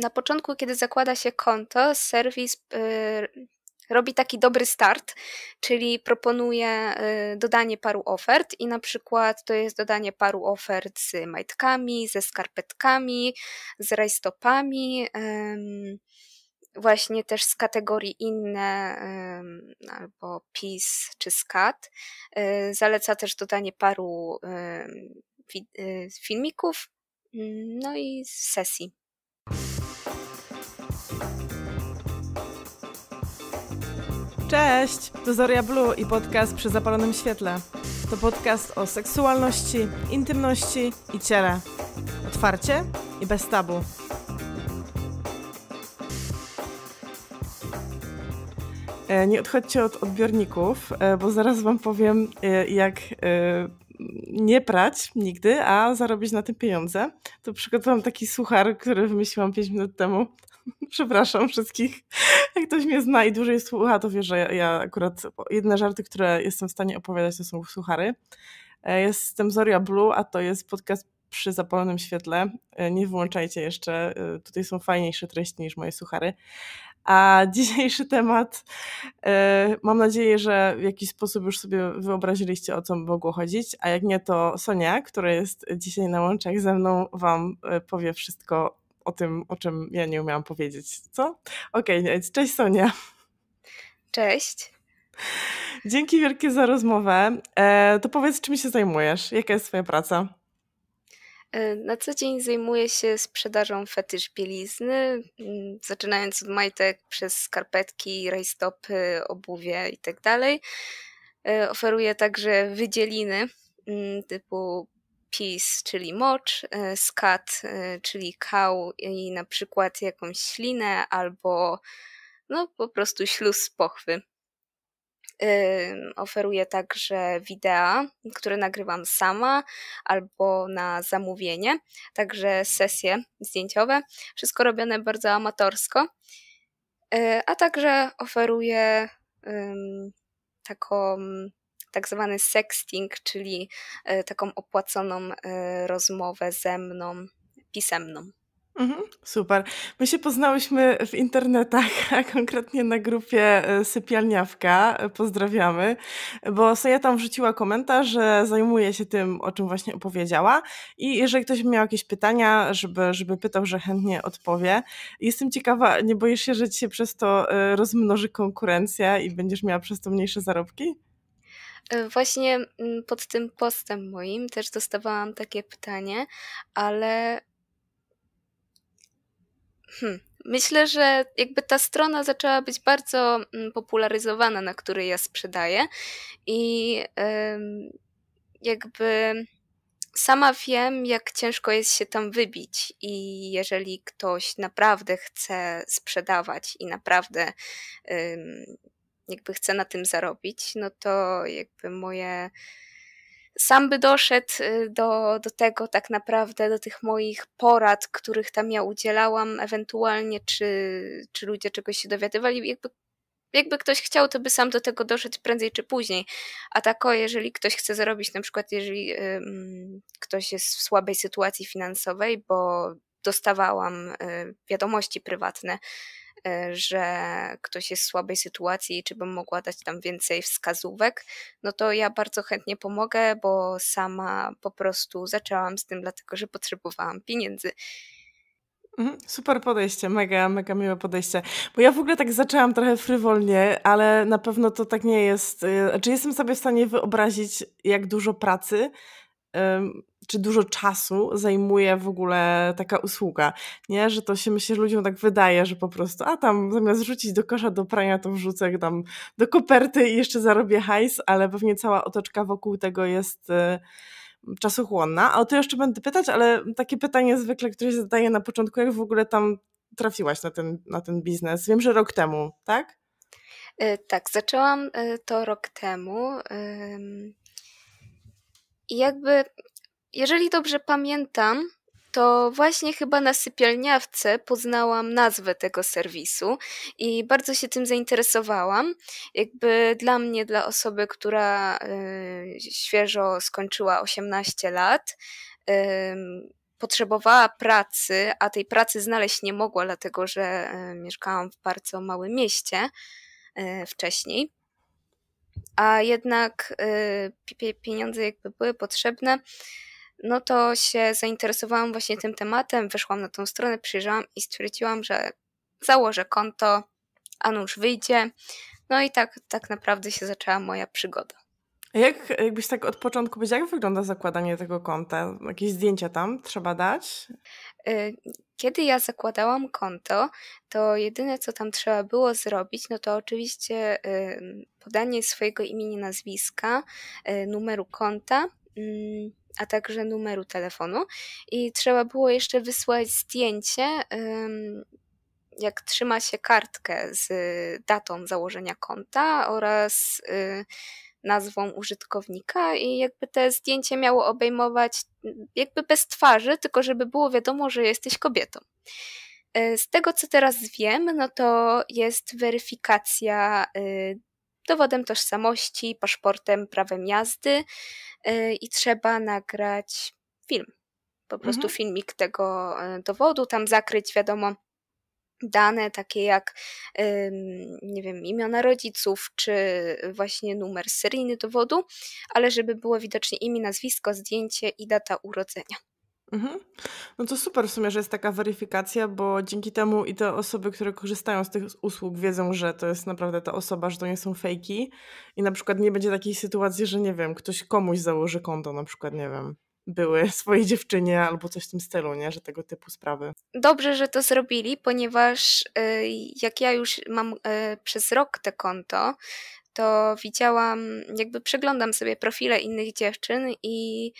na początku, kiedy zakłada się konto, serwis y, robi taki dobry start, czyli proponuje y, dodanie paru ofert i na przykład to jest dodanie paru ofert z majtkami, ze skarpetkami, z rajstopami, właśnie też z kategorii inne albo PiS czy SCAT. Y, zaleca też dodanie paru filmików, no i sesji. Cześć! To Zoria Blue i podcast przy zapalonym świetle. To podcast o seksualności, intymności i ciele. Otwarcie i bez tabu. E, nie odchodźcie od odbiorników, e, bo zaraz Wam powiem, e, jak nie prać nigdy, a zarobić na tym pieniądze, to przygotowałam taki suchar, który wymyśliłam 5 minut temu. Przepraszam wszystkich. Jak ktoś mnie zna i dłużej słucha, to wie, że ja, ja akurat jedne żarty, które jestem w stanie opowiadać, to są suchary. E, jestem Zoria Blue, a to jest podcast przy zapalonym świetle. E, nie wyłączajcie jeszcze, e, tutaj są fajniejsze treści niż moje suchary. A dzisiejszy temat, e, mam nadzieję, że w jakiś sposób już sobie wyobraziliście, o co mogło chodzić, a jak nie, to Sonia, która jest dzisiaj na łączach ze mną, wam e, powie wszystko o tym, o czym ja nie umiałam powiedzieć, co? Okej, okay, e, cześć Sonia. Cześć. Dzięki wielkie za rozmowę. To powiedz, czym się zajmujesz? Jaka jest twoja praca? E, na co dzień zajmuję się sprzedażą fetysz bielizny, mm, zaczynając od majtek przez skarpetki, rajstopy, obuwie itd. Tak e, oferuję także wydzieliny mm, typu pis, czyli mocz, e, skat, czyli kał i na przykład jakąś ślinę albo no po prostu śluz z pochwy. Oferuję także wideo, które nagrywam sama albo na zamówienie, także sesje zdjęciowe. Wszystko robione bardzo amatorsko. Y, a także oferuję taką tak zwany sexting, czyli y, taką opłaconą y, rozmowę ze mną pisemną. Mhm, super. My się poznałyśmy w internetach, a konkretnie na grupie e, Sypialniawka. E, pozdrawiamy, bo Soja tam wrzuciła komentarz, że zajmuje się tym, o czym właśnie opowiedziała. I jeżeli ktoś miał jakieś pytania, żeby, żeby pytał, że chętnie odpowie. Jestem ciekawa, nie boisz się, że ci się przez to e, rozmnoży konkurencja i będziesz miała przez to mniejsze zarobki? Właśnie mm, pod tym postem moim też dostawałam takie pytanie, ale Hmm. Myślę, że jakby ta strona zaczęła być bardzo mm, popularyzowana, na której ja sprzedaję i jakby sama wiem, jak ciężko jest się tam wybić i jeżeli ktoś naprawdę chce sprzedawać i naprawdę jakby chce na tym zarobić, no to jakby moje sam by doszedł y, do, do tego tak naprawdę, do tych moich porad, których tam ja udzielałam, ewentualnie czy, czy ludzie czegoś się dowiadywali, jakby jakby ktoś chciał, to by sam do tego doszedł prędzej czy później. A tako, jeżeli ktoś chce zarobić, na przykład jeżeli ym, ktoś jest w słabej sytuacji finansowej, bo dostawałam y, wiadomości prywatne E, że ktoś jest w słabej sytuacji, czy bym mogła dać tam więcej wskazówek, no to ja bardzo chętnie pomogę, bo sama po prostu zaczęłam z tym, dlatego że potrzebowałam pieniędzy. Mhm, super podejście, mega, mega miłe podejście. Bo ja w ogóle tak zaczęłam trochę frywolnie, ale na pewno to tak nie jest. E, czy znaczy jestem sobie w stanie wyobrazić, jak dużo pracy czy dużo czasu zajmuje w ogóle taka usługa, nie? Że to się myślę, ludziom tak wydaje, że po prostu, a tam zamiast rzucić do kosza do prania, to wrzucę tam do koperty i jeszcze zarobię hajs, ale pewnie cała otoczka wokół tego jest y, czasochłonna. A o to jeszcze będę pytać, ale takie pytanie zwykle, które się zadaje na początku, jak w ogóle tam trafiłaś na ten, na ten biznes? Wiem, że rok temu, tak? E, tak, zaczęłam e, to rok temu. I jakby jeżeli dobrze pamiętam, to właśnie chyba na sypialniawce poznałam nazwę tego serwisu i bardzo się tym zainteresowałam. Jakby dla mnie, dla osoby, która y, świeżo skończyła 18 lat, y, potrzebowała pracy, a tej pracy znaleźć nie mogła, dlatego że y, mieszkałam w bardzo małym mieście y, wcześniej. A jednak y, pieniądze jakby były potrzebne no to się zainteresowałam właśnie tym tematem, wyszłam na tą stronę, przyjrzałam i stwierdziłam, że założę konto, a nuż wyjdzie. No i tak, tak naprawdę się zaczęła moja przygoda. jak, jakbyś tak od początku powiedział, jak wygląda zakładanie tego konta? Jakieś zdjęcia tam trzeba dać? Y, kiedy ja zakładałam konto, to jedyne co tam trzeba było zrobić, no to oczywiście y, podanie swojego imienia, nazwiska, y, numeru konta. Mm, a także numeru telefonu. I trzeba było jeszcze wysłać zdjęcie, jak trzyma się kartkę z y, datą założenia konta oraz y, nazwą użytkownika i jakby te zdjęcie miało obejmować jakby bez twarzy, tylko żeby było wiadomo, że jesteś kobietą. E, z tego co teraz wiem, no to jest weryfikacja y, dowodem tożsamości, paszportem, prawem jazdy y, i trzeba nagrać film. Po prostu mhm. filmik tego y, dowodu, tam zakryć, wiadomo, dane takie jak nie wiem, imiona rodziców czy właśnie numer seryjny dowodu, ale żeby było widocznie imię, nazwisko, zdjęcie i data urodzenia. Mhm. No to super w sumie, że jest taka weryfikacja, bo dzięki temu i te osoby, które korzystają z tych usług, wiedzą, że to jest naprawdę ta osoba, że to nie są fejki i na przykład nie będzie takiej sytuacji, że nie wiem, ktoś komuś założy konto, na przykład, nie wiem, były swojej dziewczynie albo coś w tym stylu, nie? Że tego typu sprawy. Dobrze, że to zrobili, ponieważ y, jak ja już mam y, przez rok te konto, to widziałam, jakby przeglądam sobie profile innych dziewczyn i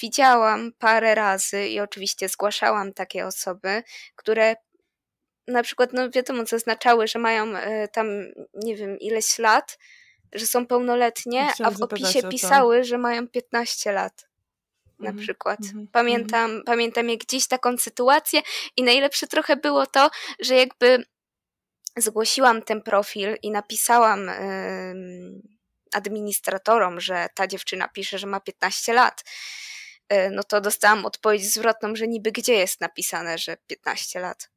Widziałam parę razy i oczywiście zgłaszałam takie osoby, które na przykład, no wiadomo, zaznaczały, że mają e, tam, nie wiem, ileś lat, że są pełnoletnie, a w opisie pisały, że mają 15 lat. Na mhm, przykład. Mm -hmm, pamiętam, mm -hmm. pamiętam jak dziś taką sytuację i najlepsze trochę było to, że jakby zgłosiłam ten profil i napisałam administratorom, że ta dziewczyna pisze, że ma 15 lat. E, no to dostałam odpowiedź zwrotną, że niby gdzie jest napisane, że 15 lat.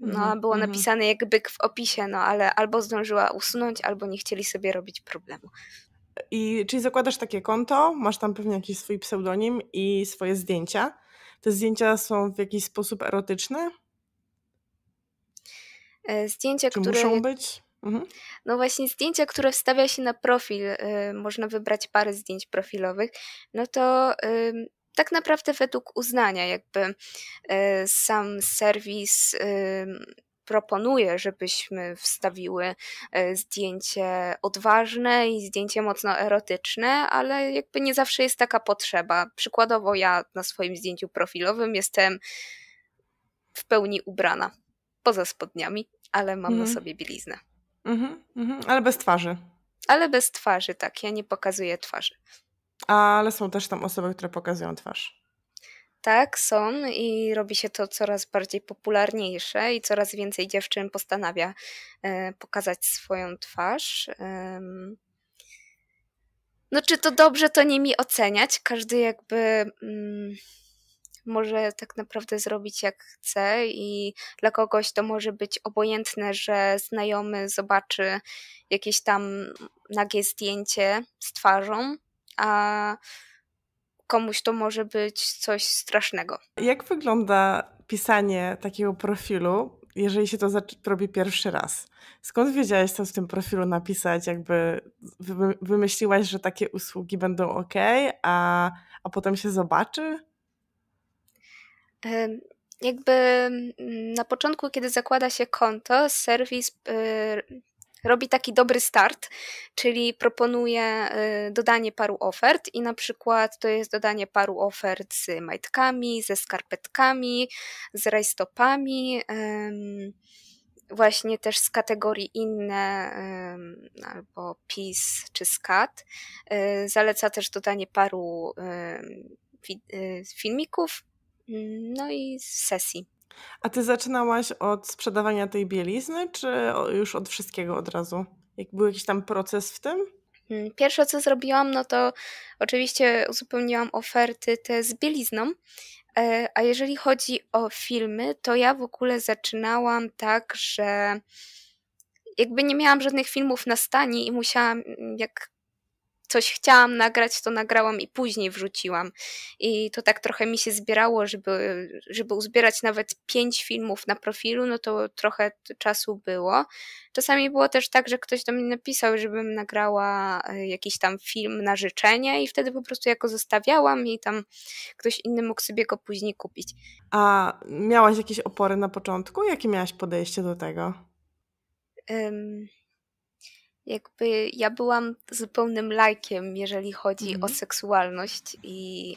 No, a mhm, było mhm. napisane jak byk w opisie, no ale albo zdążyła usunąć, albo nie chcieli sobie robić problemu. I czyli zakładasz takie konto, masz tam pewnie jakiś swój pseudonim i swoje zdjęcia. Te zdjęcia są w jakiś sposób erotyczne? E, zdjęcia, Czy które. Muszą być? Mhm. No właśnie zdjęcia, które wstawia się na profil, y, można wybrać parę zdjęć profilowych, no to tak naprawdę według uznania, jakby y, sam serwis proponuje, żebyśmy wstawiły y, zdjęcie odważne i zdjęcie mocno erotyczne, ale jakby nie zawsze jest taka potrzeba. Przykładowo ja na swoim zdjęciu profilowym jestem w pełni ubrana, poza spodniami, ale mam mm. na mhm. sobie bieliznę. Mhm, mhm, ale bez twarzy. Ale bez twarzy, tak. Ja nie pokazuję twarzy. Ale są też tam osoby, które pokazują twarz. Tak, są i robi się to coraz bardziej popularniejsze i coraz więcej dziewczyn postanawia e, pokazać swoją twarz. no, czy to dobrze, to nie mi oceniać. Każdy jakby. Mm, może tak naprawdę zrobić jak chce i dla kogoś to może być obojętne, że znajomy zobaczy jakieś tam nagie zdjęcie z twarzą, a komuś to może być coś strasznego. Jak wygląda pisanie takiego profilu, jeżeli się to robi pierwszy raz? Skąd wiedziałaś, co w tym profilu napisać? Jakby wymyśliłaś, że takie usługi będą ok, a, a potem się zobaczy? jakby mm, na początku, kiedy zakłada się konto, serwis y, robi taki dobry start, czyli proponuje y, dodanie paru ofert i na przykład to jest dodanie paru ofert z majtkami, ze skarpetkami, z rajstopami, właśnie też z kategorii inne albo PiS czy SCAT. Y, zaleca też dodanie paru filmików no i sesji. A ty zaczynałaś od sprzedawania tej bielizny, czy już od wszystkiego od razu? Jak był jakiś tam proces w tym? Hmm, pierwsze co zrobiłam, no to oczywiście uzupełniłam oferty te z bielizną. E, a jeżeli chodzi o filmy, to ja w ogóle zaczynałam tak, że jakby nie miałam żadnych filmów na stanie i musiałam, jak coś chciałam nagrać, to nagrałam i później wrzuciłam. I to tak trochę mi się zbierało, żeby, żeby uzbierać nawet pięć filmów na profilu, no to trochę czasu było. Czasami było też tak, że ktoś do mnie napisał, żebym nagrała e, jakiś tam film na życzenie i wtedy po prostu jako zostawiałam i tam ktoś inny mógł sobie go później kupić. A miałaś jakieś opory na początku? Jakie miałaś podejście do tego? Um jakby ja byłam zupełnym lajkiem, jeżeli chodzi o mhm. seksualność i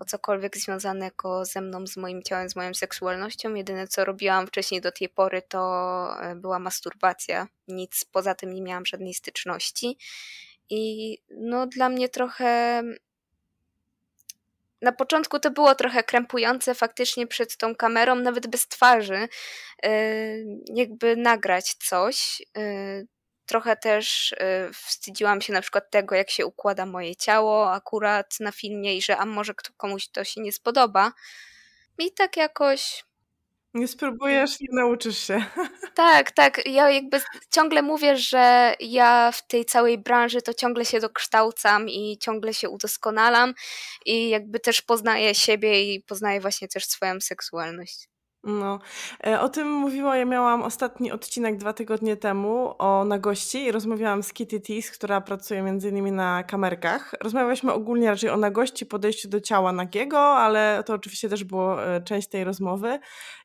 o cokolwiek związanego ze mną, z moim ciałem, z moją seksualnością. Jedyne co robiłam wcześniej do tej pory to e, była masturbacja. Nic poza tym nie miałam żadnej styczności. I no dla mnie trochę na początku to było trochę krępujące faktycznie przed tą kamerą, nawet bez twarzy, e, jakby nagrać coś. E, Trochę też y, wstydziłam się na przykład tego, jak się układa moje ciało akurat na filmie i że a może komuś to się nie spodoba. Mi tak jakoś nie spróbujesz, nie nauczysz się. Tak, tak. Ja jakby ciągle mówię, że ja w tej całej branży to ciągle się dokształcam i ciągle się udoskonalam i jakby też poznaję siebie i poznaję właśnie też swoją seksualność. No, e, o tym mówiła, ja miałam ostatni odcinek dwa tygodnie temu o nagości i rozmawiałam z Kitty Tease, która pracuje między innymi na kamerkach. Rozmawialiśmy ogólnie raczej o nagości, podejściu do ciała nagiego, ale to oczywiście też było e, część tej rozmowy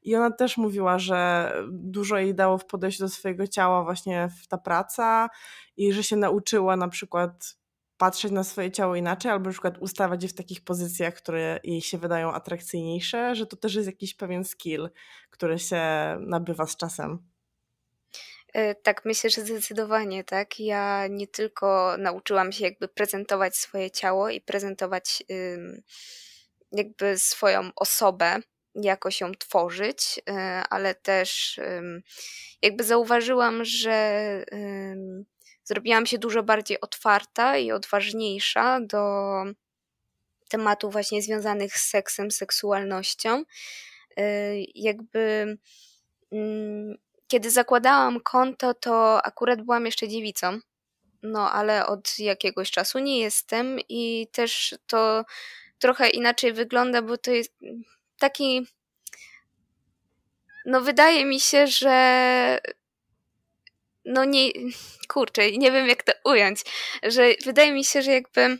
i ona też mówiła, że dużo jej dało w podejściu do swojego ciała właśnie w ta praca i że się nauczyła na przykład patrzeć na swoje ciało inaczej, albo na przykład ustawiać je w takich pozycjach, które jej się wydają atrakcyjniejsze, że to też jest jakiś pewien skill, który się nabywa z czasem. E, tak, myślę, że zdecydowanie tak. Ja nie tylko nauczyłam się jakby prezentować swoje ciało i prezentować jakby swoją osobę, jakoś ją tworzyć, e, ale też jakby zauważyłam, że zrobiłam się dużo bardziej otwarta i odważniejsza do tematów właśnie związanych z seksem, seksualnością. Y, jakby mm, kiedy zakładałam konto, to akurat byłam jeszcze dziewicą. No, ale od jakiegoś czasu nie jestem i też to trochę inaczej wygląda, bo to jest mm, taki. No, wydaje mi się, że no nie, kurczę, nie wiem jak to ująć, że wydaje mi się, że jakby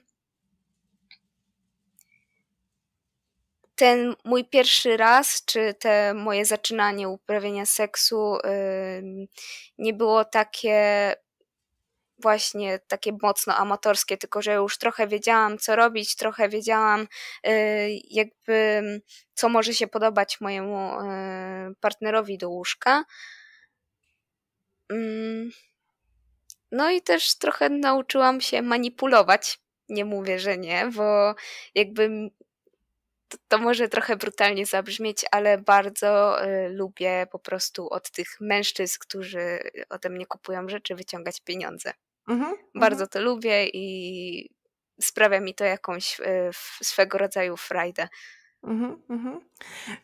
ten mój pierwszy raz, czy te moje zaczynanie uprawiania seksu yy, nie było takie właśnie takie mocno amatorskie, tylko że już trochę wiedziałam, co robić, trochę wiedziałam, yy, jakby co może się podobać mojemu yy, partnerowi do łóżka. Mm. No i też trochę nauczyłam się manipulować. Nie mówię, że nie, bo jakby to, to może trochę brutalnie zabrzmieć, ale bardzo y, lubię po prostu od tych mężczyzn, którzy ode mnie kupują rzeczy, wyciągać pieniądze. Mhm, bardzo mhm. to lubię i sprawia mi to jakąś y, swego rodzaju frajdę. Mhm, mhm.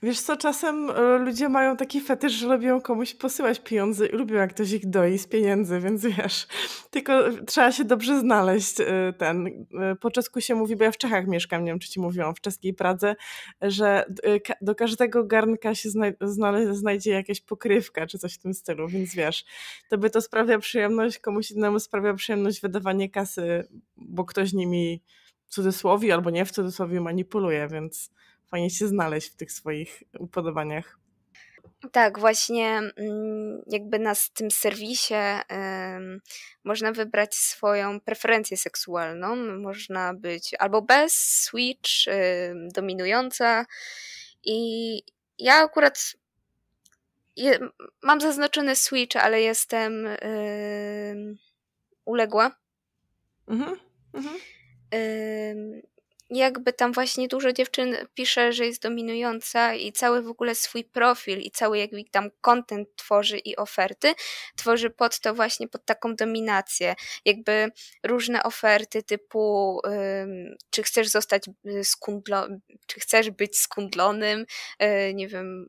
Wiesz co, czasem e, ludzie mają taki fetysz, że lubią komuś posyłać pieniądze i lubią jak ktoś ich doi z pieniędzy, więc wiesz, tylko e, trzeba się dobrze znaleźć e, ten. Po czesku się mówi, bo ja w Czechach mieszkam, nie wiem czy ci mówiłam, w czeskiej Pradze, że do każdego garnka się znajdzie jakaś pokrywka czy coś w tym stylu, więc wiesz, by to sprawia przyjemność, komuś innemu sprawia przyjemność wydawanie kasy, bo ktoś nimi w cudzysłowie albo nie w cudzysłowie manipuluje, więc fajnie się znaleźć w tych swoich upodobaniach. Tak, właśnie mm, jakby na tym serwisie y, można wybrać swoją preferencję seksualną. Można być albo bez, switch, y, dominująca. I ja akurat je, mam zaznaczony switch, ale jestem y, uległa. Mhm. mhm jakby tam właśnie dużo dziewczyn pisze, że jest dominująca i cały w ogóle swój profil i cały jakby tam content tworzy i oferty, tworzy pod to właśnie pod taką dominację. Jakby różne oferty typu czy chcesz zostać y, skundlonym, czy chcesz być skundlonym, y, nie wiem,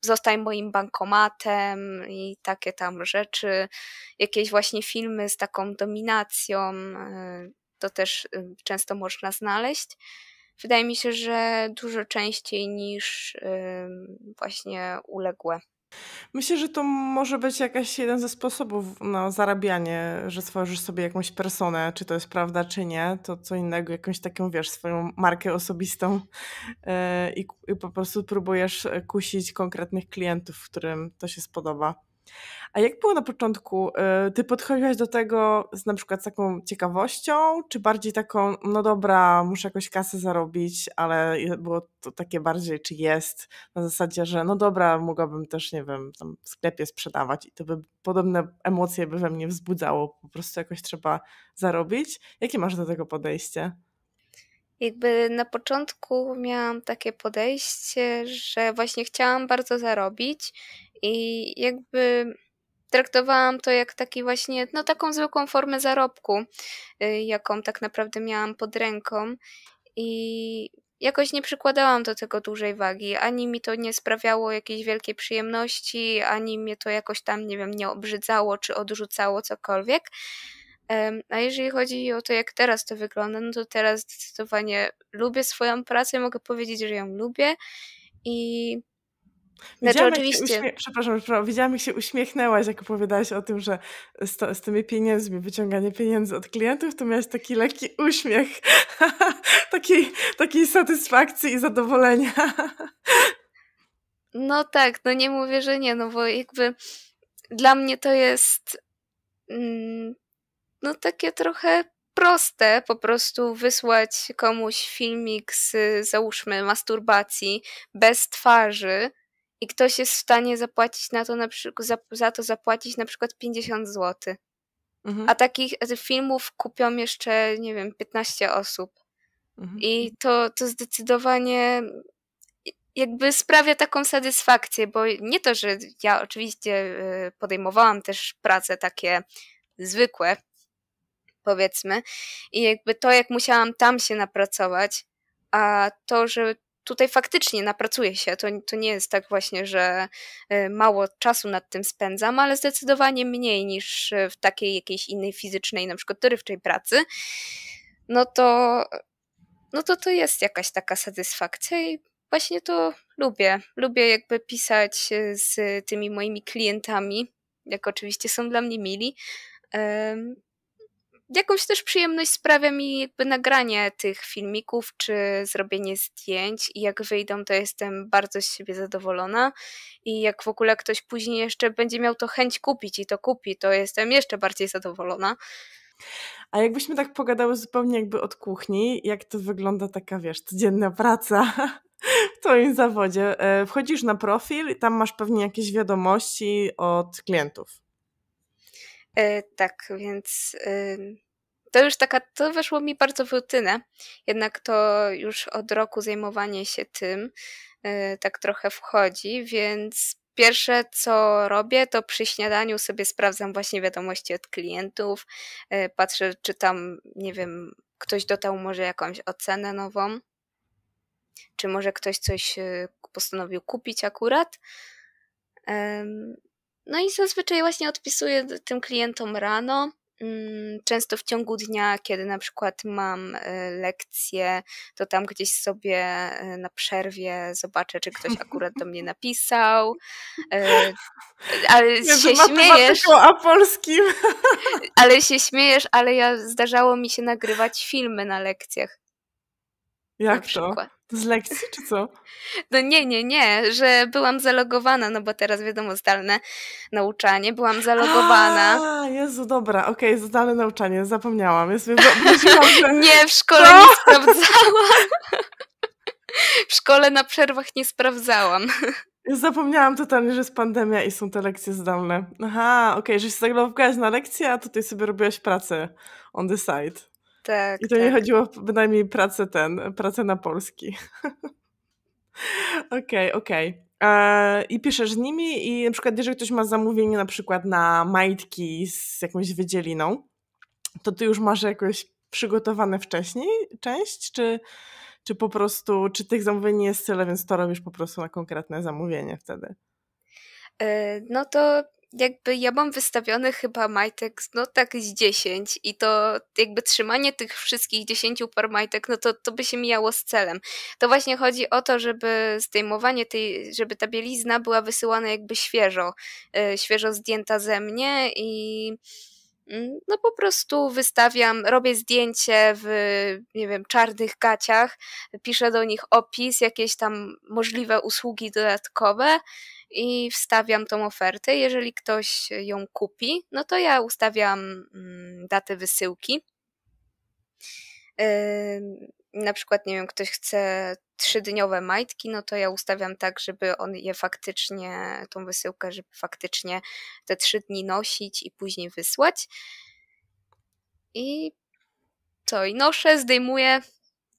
zostań moim bankomatem i takie tam rzeczy, jakieś właśnie filmy z taką dominacją, y, to też y, często można znaleźć. Wydaje mi się, że dużo częściej niż właśnie uległe. Myślę, że to może być jakiś jeden ze sposobów na no, zarabianie, że stworzysz sobie jakąś personę, czy to jest prawda, czy nie, to co innego, jakąś taką, wiesz, swoją markę osobistą y, i po prostu próbujesz y, kusić konkretnych klientów, którym to się spodoba. A jak było na początku? E, ty podchodziłaś do tego z na przykład z taką ciekawością, czy bardziej taką, no dobra, muszę jakoś kasę zarobić, ale było to takie bardziej, czy jest, na zasadzie, że no dobra, mogłabym też, nie wiem, tam w sklepie sprzedawać i to by podobne emocje by we mnie wzbudzało, po prostu jakoś trzeba zarobić. Jakie masz do tego podejście? jakby na początku miałam takie podejście, że właśnie chciałam bardzo zarobić i jakby traktowałam to jak taki właśnie, no taką zwykłą formę zarobku, y, jaką tak naprawdę miałam pod ręką. I jakoś nie przykładałam do tego dużej wagi. Ani mi to nie sprawiało jakiejś wielkiej przyjemności, ani mnie to jakoś tam, nie wiem, nie obrzydzało czy odrzucało cokolwiek. A jeżeli chodzi o to, jak teraz to wygląda, no to teraz zdecydowanie lubię swoją pracę, mogę powiedzieć, że ją lubię i znaczy, widziałam, oczywiście. Uśmie... Przepraszam, przepraszam, widziałam, jak się uśmiechnęłaś, jak opowiadałaś o tym, że z, to, z tymi pieniędzmi, wyciąganie pieniędzy od klientów, to miałaś taki lekki uśmiech takiej, takiej satysfakcji i zadowolenia. no tak, no nie mówię, że nie, no bo jakby dla mnie to jest mm, no takie trochę proste po prostu wysłać komuś filmik z załóżmy masturbacji bez twarzy, i ktoś jest w stanie zapłacić na to na przykład, za, za to zapłacić na przykład 50 zł. Mhm. A takich e, filmów kupią jeszcze, nie wiem, 15 osób. Mhm. I to, to zdecydowanie jakby sprawia taką satysfakcję, bo nie to, że ja oczywiście e, podejmowałam też prace takie zwykłe, powiedzmy, i jakby to, jak musiałam tam się napracować, a to, że tutaj faktycznie napracuję się. To, to nie jest tak właśnie, że e, mało czasu nad tym spędzam, ale zdecydowanie mniej niż e, w takiej jakiejś innej fizycznej, na przykład dorywczej pracy. No to, no to to jest jakaś taka satysfakcja i właśnie to lubię. Lubię jakby pisać e, z tymi moimi klientami, jak oczywiście są dla mnie mili jakąś też przyjemność sprawia mi jakby nagranie tych filmików czy zrobienie zdjęć i jak wyjdą to jestem bardzo z siebie zadowolona i jak w ogóle ktoś później jeszcze będzie miał to chęć kupić i to kupi, to jestem jeszcze bardziej zadowolona. A jakbyśmy tak pogadały zupełnie jakby od kuchni, jak to wygląda taka, wiesz, codzienna praca w Twoim zawodzie? E, wchodzisz na profil i tam masz pewnie jakieś wiadomości od klientów. E, tak, więc to już taka, to weszło mi bardzo w rutynę. Jednak to już od roku zajmowanie się tym yy, tak trochę wchodzi, więc pierwsze co robię, to przy śniadaniu sobie sprawdzam właśnie wiadomości od klientów, yy, patrzę, czy tam, nie wiem, ktoś dodał może jakąś ocenę nową, czy może ktoś coś y, postanowił kupić akurat. No i zazwyczaj właśnie odpisuję tym klientom rano. Mm, często w ciągu dnia, kiedy na przykład mam e, lekcję, to tam gdzieś sobie e, na przerwie zobaczę, czy ktoś akurat do mnie napisał. E, ale Jezu, się śmiejesz. a polskim. Ale się śmiejesz, ale ja zdarzało mi się nagrywać filmy na lekcjach. Jak to? Z lekcji czy co? No nie, nie, nie, że byłam zalogowana, no bo teraz wiadomo, zdalne nauczanie, byłam zalogowana. A, Jezu, dobra, okej, okay, zdalne nauczanie, zapomniałam. Jest, że... Nie, w szkole nie sprawdzałam. w szkole na przerwach nie sprawdzałam. Zapomniałam totalnie, że jest pandemia i są te lekcje zdalne. Aha, okej, okay, że się zalogowałaś na lekcję, a tutaj sobie robiłaś pracę on the side. Tak, I to tak. nie chodziło bynajmniej pracę ten, pracę na polski. Okej, okej. Okay, e, okay. I piszesz z nimi i na przykład jeżeli ktoś ma zamówienie na przykład na majtki z jakąś wydzieliną, to ty już masz jakoś przygotowane wcześniej część, czy, czy po prostu, czy tych zamówień nie jest tyle, więc to robisz po prostu na konkretne zamówienie wtedy? E, no to jakby ja mam wystawiony chyba majtek no tak z 10 i to jakby trzymanie tych wszystkich 10 par majtek, no to, to by się mijało z celem. To właśnie chodzi o to, żeby zdejmowanie tej, żeby ta bielizna była wysyłana jakby świeżo, y, świeżo zdjęta ze mnie i mm, no po prostu wystawiam, robię zdjęcie w, nie wiem, czarnych gaciach, piszę do nich opis, jakieś tam możliwe usługi dodatkowe i wstawiam tą ofertę. Jeżeli ktoś ją kupi, no to ja ustawiam mm, datę wysyłki. Yy, na przykład, nie wiem, ktoś chce trzydniowe majtki, no to ja ustawiam tak, żeby on je faktycznie, tą wysyłkę, żeby faktycznie te trzy dni nosić i później wysłać. I co? I noszę, zdejmuję,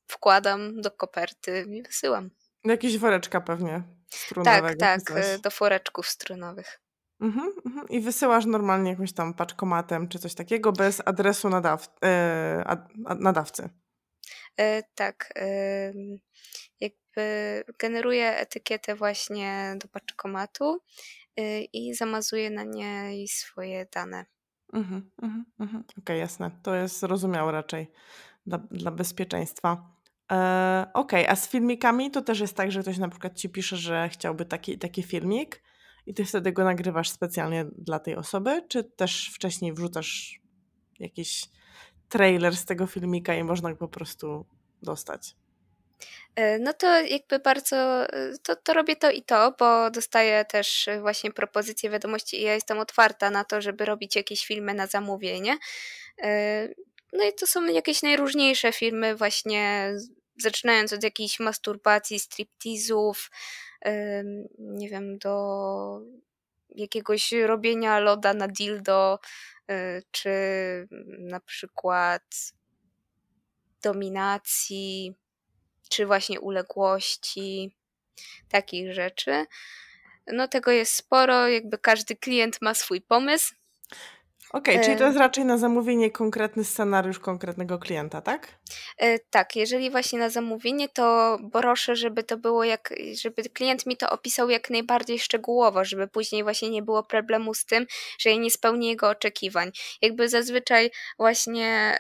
wkładam do koperty i wysyłam. No, Jakiś woreczka pewnie strunowego. Tak, tak, coś. Y, do foreczków strunowych. Mhm, mhm. I wysyłasz normalnie jakimś tam paczkomatem czy coś takiego bez adresu nadaw y, nadawcy. Yy, tak. Yy, jakby generuje etykietę właśnie do paczkomatu yy, i zamazuje na niej swoje dane. Mhm, mhm, mhm. Okej, okay, jasne. To jest zrozumiałe raczej dla, dla bezpieczeństwa. E, okej, okay. a z filmikami to też jest tak, że ktoś na przykład ci pisze, że chciałby taki, taki filmik i ty wtedy go nagrywasz specjalnie dla tej osoby, czy też wcześniej wrzucasz jakiś trailer z tego filmika i można go po prostu dostać? E, no to jakby bardzo, e, to, to robię to i to, bo dostaję też właśnie propozycje wiadomości i ja jestem otwarta na to, żeby robić jakieś filmy na zamówienie. No i to są jakieś najróżniejsze filmy, właśnie zaczynając od jakiejś masturbacji, striptizów, nie wiem, do jakiegoś robienia loda na dildo, e, czy na przykład dominacji, czy właśnie uległości, takich rzeczy. No tego jest sporo, jakby każdy klient ma swój pomysł. Okej, okay, czyli to jest raczej na zamówienie konkretny scenariusz konkretnego klienta, tak? E, tak, jeżeli właśnie na zamówienie, to proszę, żeby to było jak, żeby klient mi to opisał jak najbardziej szczegółowo, żeby później właśnie nie było problemu z tym, że ja nie spełnię jego oczekiwań. Jakby zazwyczaj właśnie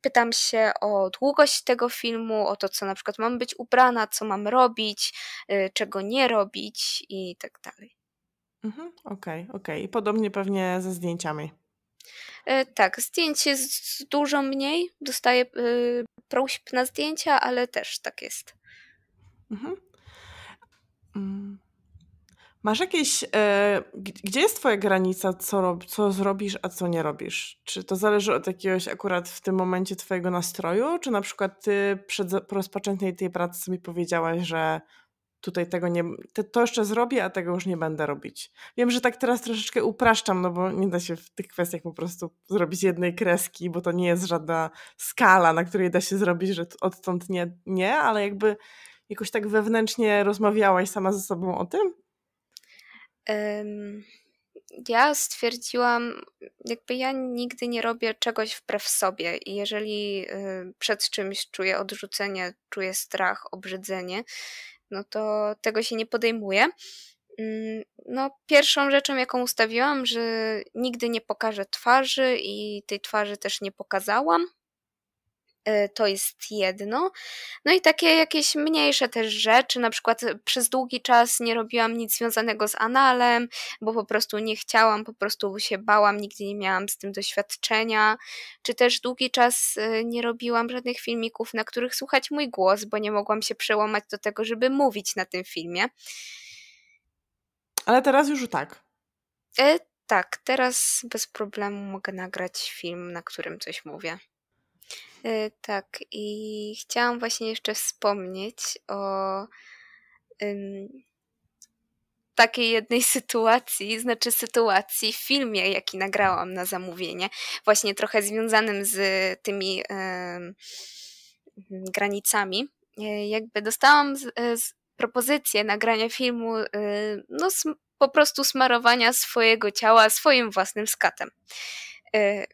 pytam się o długość tego filmu, o to, co na przykład mam być ubrana, co mam robić, e, czego nie robić i tak dalej. Mhm, okej, okay, okej. Okay. Podobnie pewnie ze zdjęciami. E, tak, zdjęć jest dużo mniej. Dostaję e, prośb na zdjęcia, ale też tak jest. Mhm. Mm. Masz jakieś. E, gdzie jest Twoja granica, co, co zrobisz, a co nie robisz? Czy to zależy od jakiegoś akurat w tym momencie Twojego nastroju? Czy na przykład Ty przed rozpoczęciem tej pracy sobie powiedziałaś, że tutaj tego nie, to jeszcze zrobię, a tego już nie będę robić. Wiem, że tak teraz troszeczkę upraszczam, no bo nie da się w tych kwestiach po prostu zrobić jednej kreski, bo to nie jest żadna skala, na której da się zrobić, że odtąd nie, nie, ale jakby jakoś tak wewnętrznie rozmawiałaś sama ze sobą o tym? Um, ja stwierdziłam, jakby ja nigdy nie robię czegoś wbrew sobie. I jeżeli y, przed czymś czuję odrzucenie, czuję strach, obrzydzenie, no to tego się nie podejmuje mm, No, pierwszą rzeczą, jaką ustawiłam, że nigdy nie pokażę twarzy i tej twarzy też nie pokazałam. Y, to jest jedno. No i takie jakieś mniejsze też rzeczy, na przykład y, przez długi czas nie robiłam nic związanego z analem, bo po prostu nie chciałam, po prostu się bałam, nigdy nie miałam z tym doświadczenia, czy też długi czas y, nie robiłam żadnych filmików, na których słuchać mój głos, bo nie mogłam się przełamać do tego, żeby mówić na tym filmie. Ale teraz już tak. E, tak, teraz bez problemu mogę nagrać film, na którym coś mówię. Y, tak, i chciałam właśnie jeszcze wspomnieć o ym, takiej jednej sytuacji, znaczy sytuacji w filmie, jaki nagrałam na zamówienie, właśnie trochę związanym z tymi ym, granicami. Y, jakby dostałam z, y, z propozycję nagrania filmu, no po prostu smarowania swojego ciała swoim własnym skatem. Yy,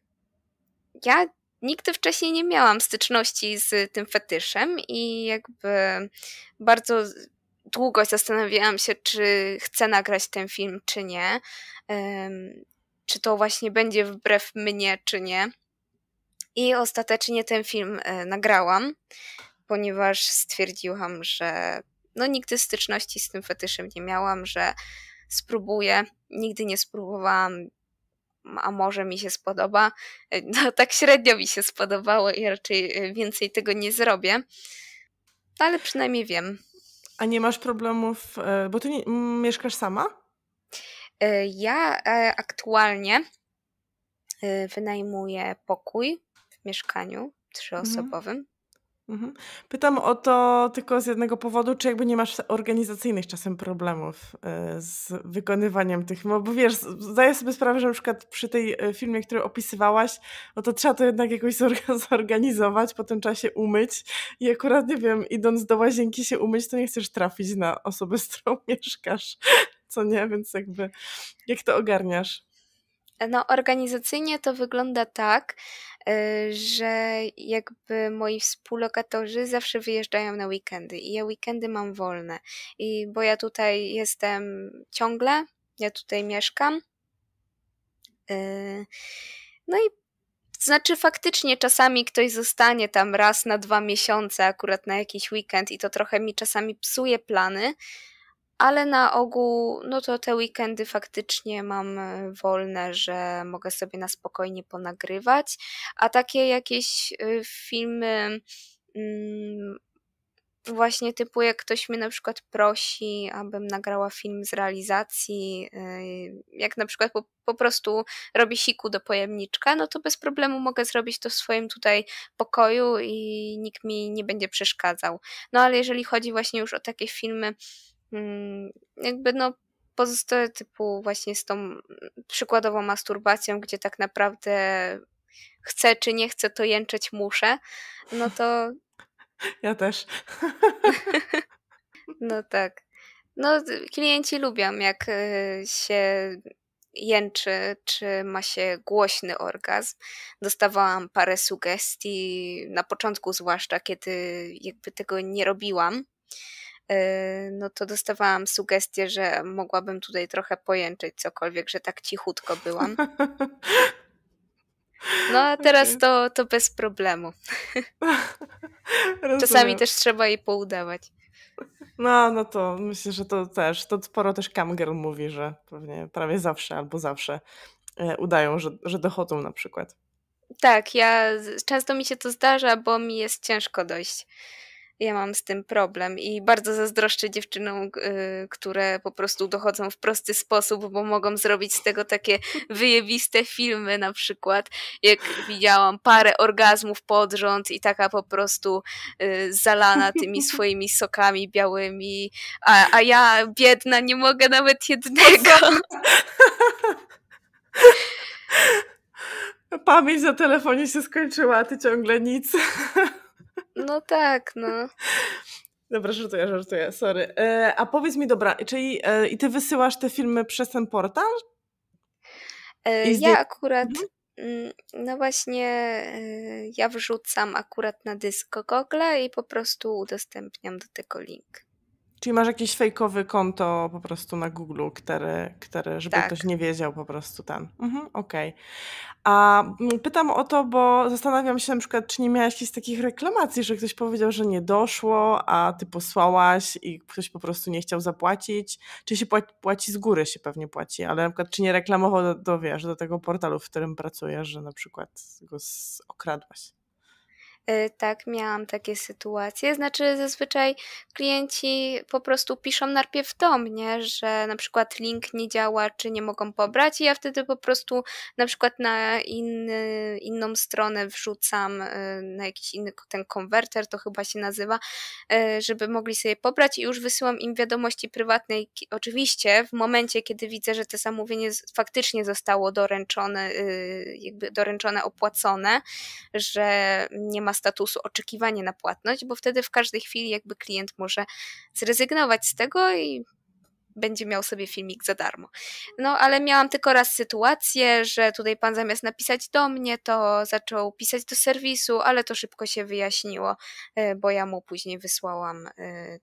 ja Nigdy wcześniej nie miałam styczności z tym fetyszem i jakby bardzo długo zastanawiałam się, czy chcę nagrać ten film, czy nie. Czy to właśnie będzie wbrew mnie, czy nie. I ostatecznie ten film e, nagrałam, ponieważ stwierdziłam, że no nigdy styczności z tym fetyszem nie miałam, że spróbuję. Nigdy nie spróbowałam a może mi się spodoba. E, no tak średnio mi się spodobało i raczej e, więcej tego nie zrobię. No, ale przynajmniej wiem. A nie masz problemów, e, bo ty nie, mieszkasz sama? Ja aktualnie wynajmuję pokój w mieszkaniu mhm. trzyosobowym. Mhm. Mhm. Pytam o to tylko z jednego powodu, czy jakby nie masz organizacyjnych czasem problemów e, z wykonywaniem tych, bo wiesz, zdaję sobie sprawę, że na przykład przy tej e, filmie, który opisywałaś, no to trzeba to jednak jakoś zorganizować, po tym czasie umyć i akurat, nie wiem, idąc do łazienki się umyć, to nie chcesz trafić na osobę, z którą mieszkasz, co nie, więc jakby jak to ogarniasz? No, organizacyjnie to wygląda tak, y, że jakby moi współlokatorzy zawsze wyjeżdżają na weekendy i ja weekendy mam wolne, I, bo ja tutaj jestem ciągle, ja tutaj mieszkam. Y, no i znaczy faktycznie czasami ktoś zostanie tam raz na dwa miesiące akurat na jakiś weekend i to trochę mi czasami psuje plany, ale na ogół, no to te weekendy faktycznie mam e, wolne, że mogę sobie na spokojnie ponagrywać, a takie jakieś e, filmy mm, właśnie typu jak ktoś mnie na przykład prosi, abym nagrała film z realizacji, e, jak na przykład po, po prostu robi siku do pojemniczka, no to bez problemu mogę zrobić to w swoim tutaj pokoju i nikt mi nie będzie przeszkadzał. No ale jeżeli chodzi właśnie już o takie filmy Mm, jakby no pozostałe typu właśnie z tą przykładową masturbacją, gdzie tak naprawdę chcę czy nie chcę, to jęczeć muszę, no to... Ja też. no tak. No klienci lubią jak y, się jęczy, czy ma się głośny orgazm. Dostawałam parę sugestii, na początku zwłaszcza, kiedy jakby tego nie robiłam. Yy, no to dostawałam sugestię, że mogłabym tutaj trochę pojęczyć cokolwiek, że tak cichutko byłam. No a teraz okay. to, to bez problemu. Czasami też trzeba jej poudawać. No, no to myślę, że to też, to sporo też Camgirl mówi, że pewnie prawie zawsze albo zawsze e, udają, że, że dochodzą na przykład. Tak, ja często mi się to zdarza, bo mi jest ciężko dojść ja mam z tym problem i bardzo zazdroszczę dziewczynom, y, które po prostu dochodzą w prosty sposób, bo mogą zrobić z tego takie wyjebiste filmy na przykład, jak widziałam parę orgazmów pod rząd i taka po prostu y, zalana tymi swoimi sokami białymi, a, a ja biedna nie mogę nawet jednego. Pamięć na telefonie się skończyła, a ty ciągle nic. No tak, no. Dobra, żartuję, żartuję, sorry. E, a powiedz mi, dobra, czyli e, i ty wysyłasz te filmy przez ten portal? E, ja akurat, mhm. Mm, no właśnie, e, ja wrzucam akurat na dysk Google i po prostu udostępniam do tego link. Czyli masz jakieś fejkowe konto po prostu na Google, które, które żeby tak. ktoś nie wiedział po prostu tam. Mhm, Okej. Okay. A mm, pytam o to, bo zastanawiam się na przykład, czy nie miałaś jakichś takich reklamacji, że ktoś powiedział, że nie doszło, a ty posłałaś i ktoś po prostu nie chciał zapłacić. Czy się płaci, płaci z góry, się pewnie płaci, ale na przykład czy nie reklamował do, do, wiesz, do tego portalu, w którym pracujesz, że na przykład go okradłaś? Y, tak, miałam takie sytuacje. Znaczy, zazwyczaj klienci po prostu piszą najpierw do mnie, że na przykład link nie działa, czy nie mogą pobrać, i ja wtedy po prostu na przykład na inny, inną stronę wrzucam y, na jakiś inny ten konwerter, to chyba się nazywa, y, żeby mogli sobie pobrać i już wysyłam im wiadomości prywatnej. Oczywiście w momencie, kiedy widzę, że to zamówienie faktycznie zostało doręczone, jakby doręczone, opłacone, że nie ma statusu oczekiwanie na płatność, bo wtedy w każdej chwili jakby klient może zrezygnować z tego i będzie miał sobie filmik za darmo. No ale miałam tylko raz sytuację, że tutaj pan zamiast napisać do mnie, to zaczął pisać do serwisu, ale to szybko się wyjaśniło, e, bo ja mu później wysłałam e,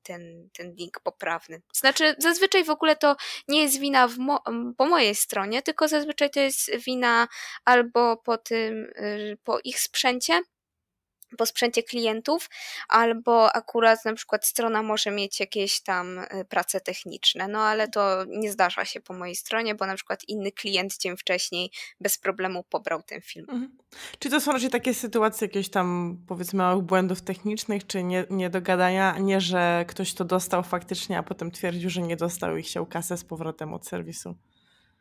ten, ten link poprawny. Znaczy, zazwyczaj w ogóle to nie jest wina mo po mojej stronie, tylko zazwyczaj to jest wina albo po tym, e, po ich sprzęcie, po sprzęcie klientów, albo akurat na przykład strona może mieć jakieś tam y, prace techniczne, no ale to nie zdarza się po mojej stronie, bo na przykład inny klient dzień wcześniej bez problemu pobrał ten film. Mhm. Czy to są raczej takie sytuacje jakieś tam powiedzmy małych błędów technicznych, czy nie, niedogadania, nie, że ktoś to dostał faktycznie, a potem twierdził, że nie dostał i chciał kasę z powrotem od serwisu?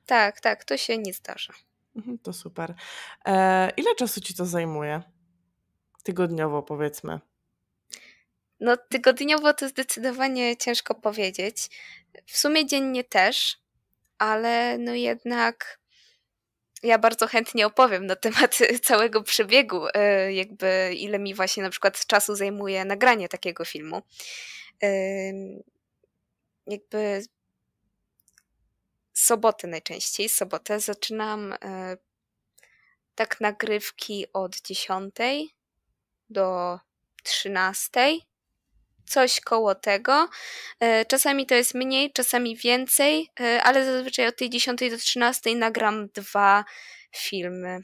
Tak, tak, to się nie zdarza. Mhm, to super. E, ile czasu ci to zajmuje? tygodniowo powiedzmy? No, tygodniowo to zdecydowanie ciężko powiedzieć. W sumie dziennie też, ale no jednak ja bardzo chętnie opowiem na temat całego przebiegu, e, jakby ile mi właśnie na przykład czasu zajmuje nagranie takiego filmu. Jakby soboty najczęściej, sobotę zaczynam e, tak nagrywki od 10 do 13, coś koło tego. E, czasami to jest mniej, czasami więcej, e, ale zazwyczaj od tej 10 do 13 nagram dwa filmy.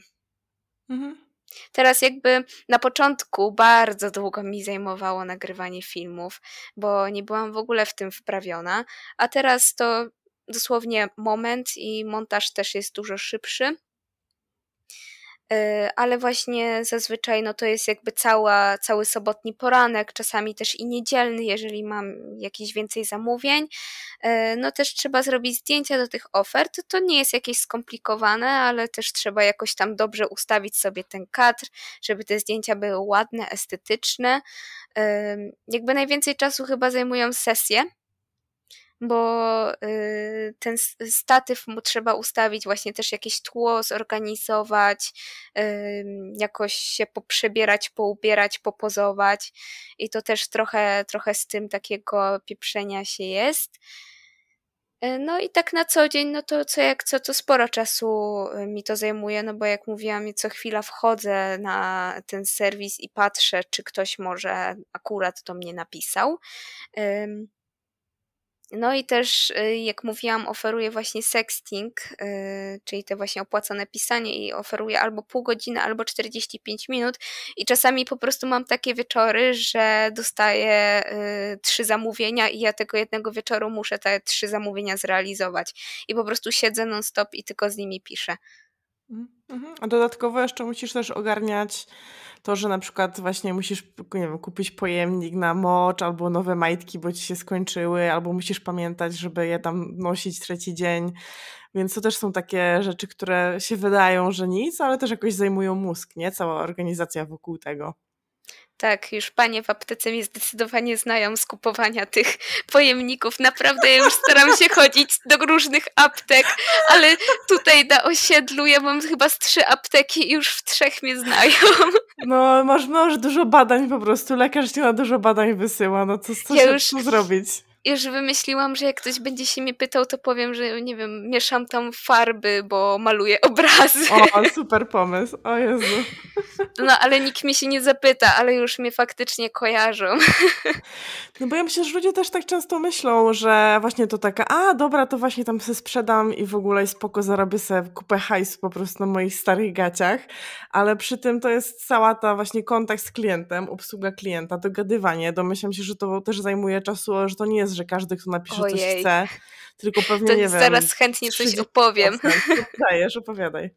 Mhm. Teraz jakby na początku bardzo długo mi zajmowało nagrywanie filmów, bo nie byłam w ogóle w tym wprawiona, a teraz to dosłownie moment i montaż też jest dużo szybszy. E, ale właśnie zazwyczaj no to jest jakby cała, cały sobotni poranek, czasami też i niedzielny, jeżeli mam jakieś więcej zamówień. E, no też trzeba zrobić zdjęcia do tych ofert. To nie jest jakieś skomplikowane, ale też trzeba jakoś tam dobrze ustawić sobie ten kadr, żeby te zdjęcia były ładne, estetyczne. E, jakby najwięcej czasu chyba zajmują sesje bo y, ten statyw mu trzeba ustawić, właśnie też jakieś tło zorganizować, jakoś się poprzebierać, poubierać, popozować i to też trochę, trochę z tym takiego pieprzenia się jest. Y, no i tak na co dzień, no to co jak co, to sporo czasu y, mi to zajmuje, no bo jak mówiłam, co chwila wchodzę na ten serwis i patrzę, czy ktoś może akurat do mnie napisał. No i też, y, jak mówiłam, oferuje właśnie sexting, y, czyli te właśnie opłacone pisanie i oferuje albo pół godziny, albo 45 minut. I czasami po prostu mam takie wieczory, że dostaję y, trzy zamówienia i ja tego jednego wieczoru muszę te trzy zamówienia zrealizować. I po prostu siedzę non-stop i tylko z nimi piszę. Mhm. A dodatkowo jeszcze musisz też ogarniać to, że na przykład właśnie musisz nie wiem, kupić pojemnik na mocz albo nowe majtki, bo ci się skończyły, albo musisz pamiętać, żeby je tam nosić trzeci dzień. Więc to też są takie rzeczy, które się wydają, że nic, ale też jakoś zajmują mózg, nie? Cała organizacja wokół tego. Tak, już panie w aptece mnie zdecydowanie znają z kupowania tych pojemników. Naprawdę ja już staram się chodzić do różnych aptek, ale tutaj na osiedlu ja mam chyba z trzy apteki i już w trzech mnie znają. No, masz, masz dużo badań po prostu. Lekarz ci na dużo badań wysyła. No co, co, ja już, co zrobić? już wymyśliłam, że jak ktoś będzie się mnie pytał, to powiem, że nie wiem, mieszam tam farby, bo maluję obrazy. O, super pomysł, o Jezu. No, ale nikt mnie się nie zapyta, ale już mnie faktycznie kojarzą. No bo ja myślę, że ludzie też tak często myślą, że właśnie to taka, a dobra, to właśnie tam sobie sprzedam i w ogóle spoko zarobię sobie kupę hajsu po prostu na moich starych gaciach, ale przy tym to jest cała ta właśnie kontakt z klientem, obsługa klienta, dogadywanie. Domyślam się, że to też zajmuje czasu, że to nie jest jest, że każdy, kto napisze Ojej. coś chce, tylko pewnie to nie wiem. Zaraz chętnie coś opowiem. Dajesz, opowiadaj.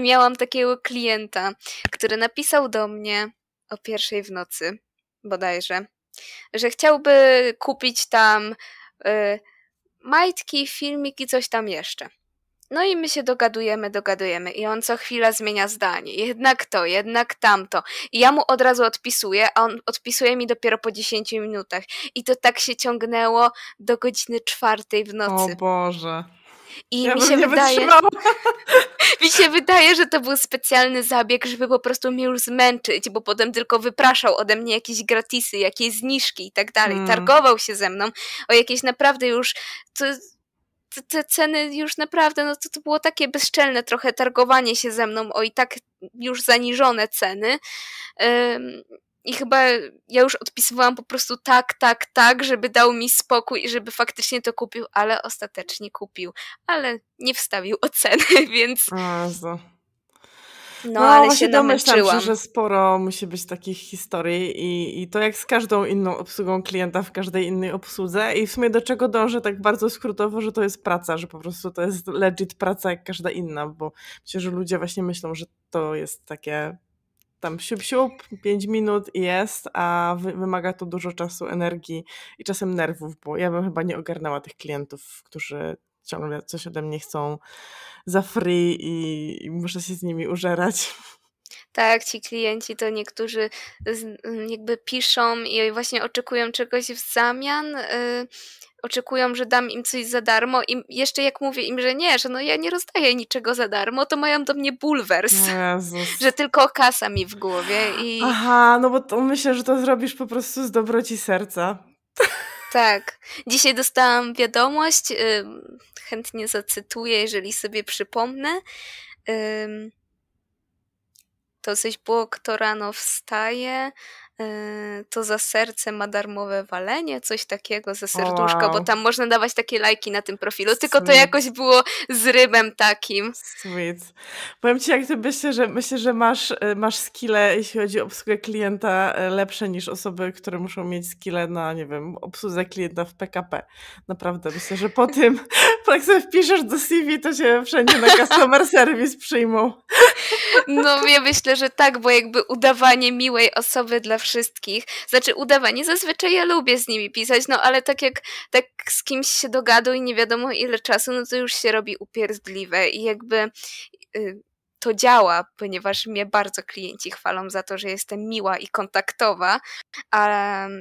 Miałam takiego klienta, który napisał do mnie o pierwszej w nocy bodajże, że chciałby kupić tam y, majtki, filmiki, coś tam jeszcze. No i my się dogadujemy, dogadujemy i on co chwila zmienia zdanie. Jednak to, jednak tamto. I ja mu od razu odpisuję, a on odpisuje mi dopiero po 10 minutach. I to tak się ciągnęło do godziny czwartej w nocy. O Boże. I ja mi się wydaje. mi się wydaje, że to był specjalny zabieg, żeby po prostu mnie już zmęczyć, bo potem tylko wypraszał ode mnie jakieś gratisy, jakieś zniżki i tak dalej. Hmm. Targował się ze mną o jakieś naprawdę już. To te, te, ceny już naprawdę, no to, to było takie bezczelne trochę targowanie się ze mną o i tak już zaniżone ceny. I chyba ja już odpisywałam po prostu tak, tak, tak, żeby dał mi spokój i żeby faktycznie to kupił, ale ostatecznie kupił. Ale nie wstawił oceny, więc. Jezu. No, no ale się domyślam że sporo musi być takich historii i, i to jak z każdą inną obsługą klienta w każdej innej obsłudze i w sumie do czego dążę tak bardzo skrótowo, że to jest praca, że po prostu to jest legit praca jak każda inna, bo myślę, że ludzie właśnie myślą, że to jest takie tam siup, siup, pięć minut i jest, a wy wymaga to dużo czasu, energii i czasem nerwów, bo ja bym chyba nie ogarnęła tych klientów, którzy ciągle coś ode mnie chcą za free i, muszę się z nimi użerać. Tak, ci klienci to niektórzy jakby piszą i właśnie oczekują czegoś w zamian. Y oczekują, że dam im coś za darmo i jeszcze jak mówię im, że nie, że no ja nie rozdaję niczego za darmo, to mają do mnie bulwers, że tylko kasa mi w głowie i... Aha, no bo to myślę, że to zrobisz po prostu z dobroci serca. Tak. Dzisiaj dostałam wiadomość, chętnie zacytuję, jeżeli sobie przypomnę. To coś było, kto rano wstaje, Yy, to za serce ma darmowe walenie, coś takiego ze serduszka, wow. bo tam można dawać takie lajki na tym profilu, Sweet. tylko to jakoś było z rybem takim. Sweet. Powiem ci, jak ty myślę, że myślę, że masz, y, masz skille, jeśli chodzi o obsługę klienta, y, lepsze niż osoby, które muszą mieć skille na, nie wiem, obsługę klienta w PKP. Naprawdę, myślę, że po tym, jak sobie wpiszesz do CV, to się wszędzie na customer service przyjmą. No ja myślę, że tak, bo jakby udawanie miłej osoby dla wszystkich. Znaczy, udawanie zazwyczaj ja lubię z nimi pisać, no ale tak jak tak z kimś się dogaduj nie wiadomo ile czasu, no to już się robi upierdliwe i jakby. Yy, to działa, ponieważ mnie bardzo klienci chwalą za to, że jestem miła i kontaktowa a,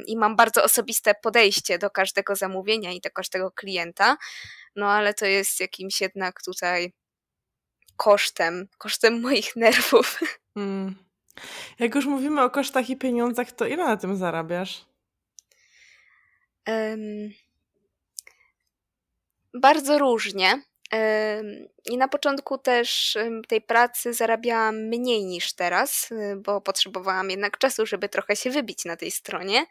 i mam bardzo osobiste podejście do każdego zamówienia i do każdego klienta. No ale to jest jakimś jednak tutaj kosztem, kosztem moich nerwów. Mm. Jak już mówimy o kosztach i pieniądzach, to ile na tym zarabiasz? Um, bardzo różnie. Um, I na początku też tej pracy zarabiałam mniej niż teraz, y, bo potrzebowałam jednak czasu, żeby trochę się wybić na tej stronie.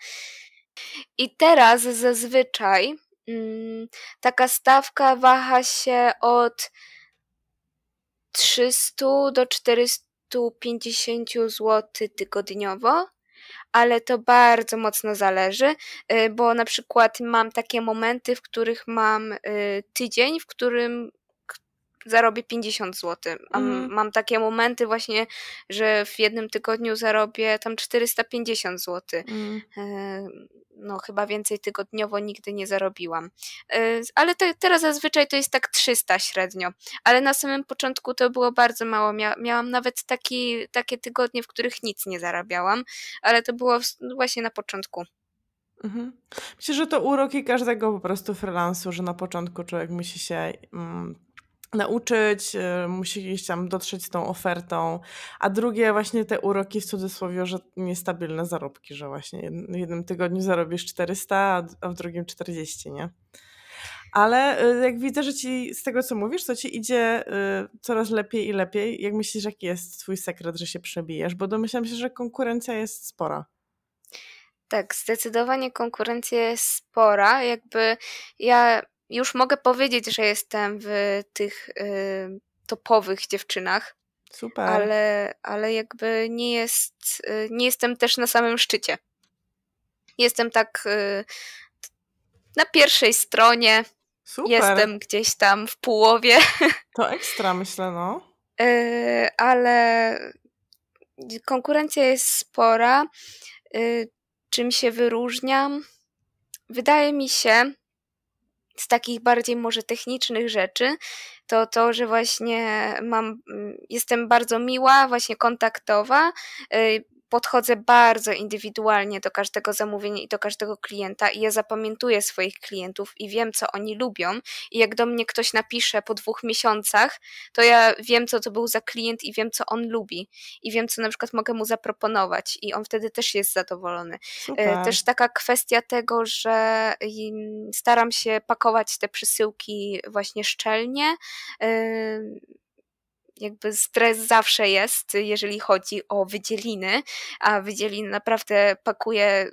I teraz zazwyczaj um, taka stawka waha się od 300 do 400 150 zł tygodniowo, ale to bardzo mocno zależy, y, bo na przykład mam takie momenty, w których mam y, tydzień, w którym zarobię 50 zł. mm. Mam takie momenty właśnie, że w jednym tygodniu zarobię tam 450 zł. Mm. E, no chyba więcej tygodniowo nigdy nie zarobiłam. E, ale te, teraz zazwyczaj to jest tak 300 średnio. Ale na samym początku to było bardzo mało. Mia, miałam nawet taki, takie tygodnie, w których nic nie zarabiałam. Ale to było no, właśnie na początku. Mhm. Myślę, że to uroki każdego po prostu freelansu, że na początku człowiek musi się mm, nauczyć, y, musi gdzieś tam dotrzeć z tą ofertą, a drugie właśnie te uroki w cudzysłowie, że niestabilne zarobki, że właśnie w jednym tygodniu zarobisz 400, a w drugim 40, nie? Ale y, jak widzę, że ci z tego co mówisz, to ci idzie y, coraz lepiej i lepiej. Jak myślisz, jaki jest twój sekret, że się przebijasz? Bo domyślam się, że konkurencja jest spora. Tak, zdecydowanie konkurencja jest spora. Jakby ja już mogę powiedzieć, że jestem w tych y, topowych dziewczynach. Super. Ale, ale jakby nie jest, y, nie jestem też na samym szczycie. Jestem tak y, na pierwszej stronie. Super. Jestem gdzieś tam w połowie. To ekstra, myślę, no. Y, ale konkurencja jest spora. Y, czym się wyróżniam? Wydaje mi się, z takich bardziej może technicznych rzeczy, to to, że właśnie mam, mm, jestem bardzo miła, właśnie kontaktowa, y, podchodzę bardzo indywidualnie do każdego zamówienia i do każdego klienta i ja zapamiętuję swoich klientów i wiem, co oni lubią. I jak do mnie ktoś napisze po dwóch miesiącach, to ja wiem, co to był za klient i wiem, co on lubi. I wiem, co na przykład mogę mu zaproponować. I on wtedy też jest zadowolony. E, Super. Też taka kwestia tego, że staram się pakować te przysyłki właśnie szczelnie jakby stres zawsze jest, jeżeli chodzi o wydzieliny, a wydzieliny naprawdę pakuje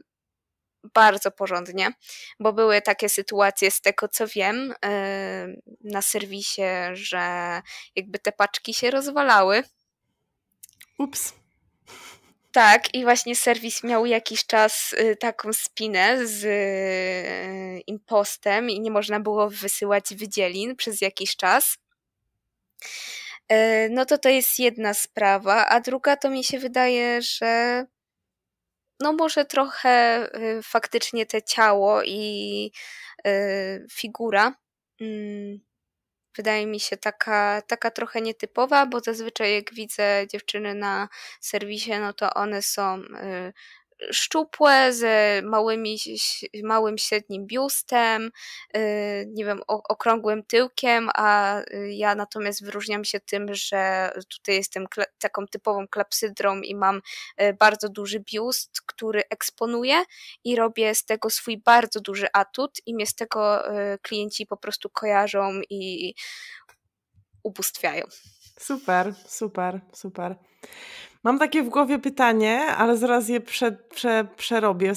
bardzo porządnie, bo były takie sytuacje z tego co wiem yy, na serwisie, że jakby te paczki się rozwalały. Ups. Tak, i właśnie serwis miał jakiś czas y, taką spinę z y, impostem i nie można było wysyłać wydzielin przez jakiś czas. E, no to to jest jedna sprawa, a druga to mi się wydaje, że no może trochę y, faktycznie te ciało i y, figura mm, wydaje mi się taka, taka trochę nietypowa, bo zazwyczaj jak widzę dziewczyny na serwisie, no to one są y, szczupłe, z małymi, małym średnim biustem, y, nie wiem, okrągłym tyłkiem, a y, ja natomiast wyróżniam się tym, że tutaj jestem taką typową klapsydrą i mam y, bardzo duży biust, który eksponuję i robię z tego swój bardzo duży atut i mnie z tego klienci po prostu kojarzą i ubóstwiają. Super, super, super. Mam takie w głowie pytanie, ale zaraz je prze, prze, przerobię.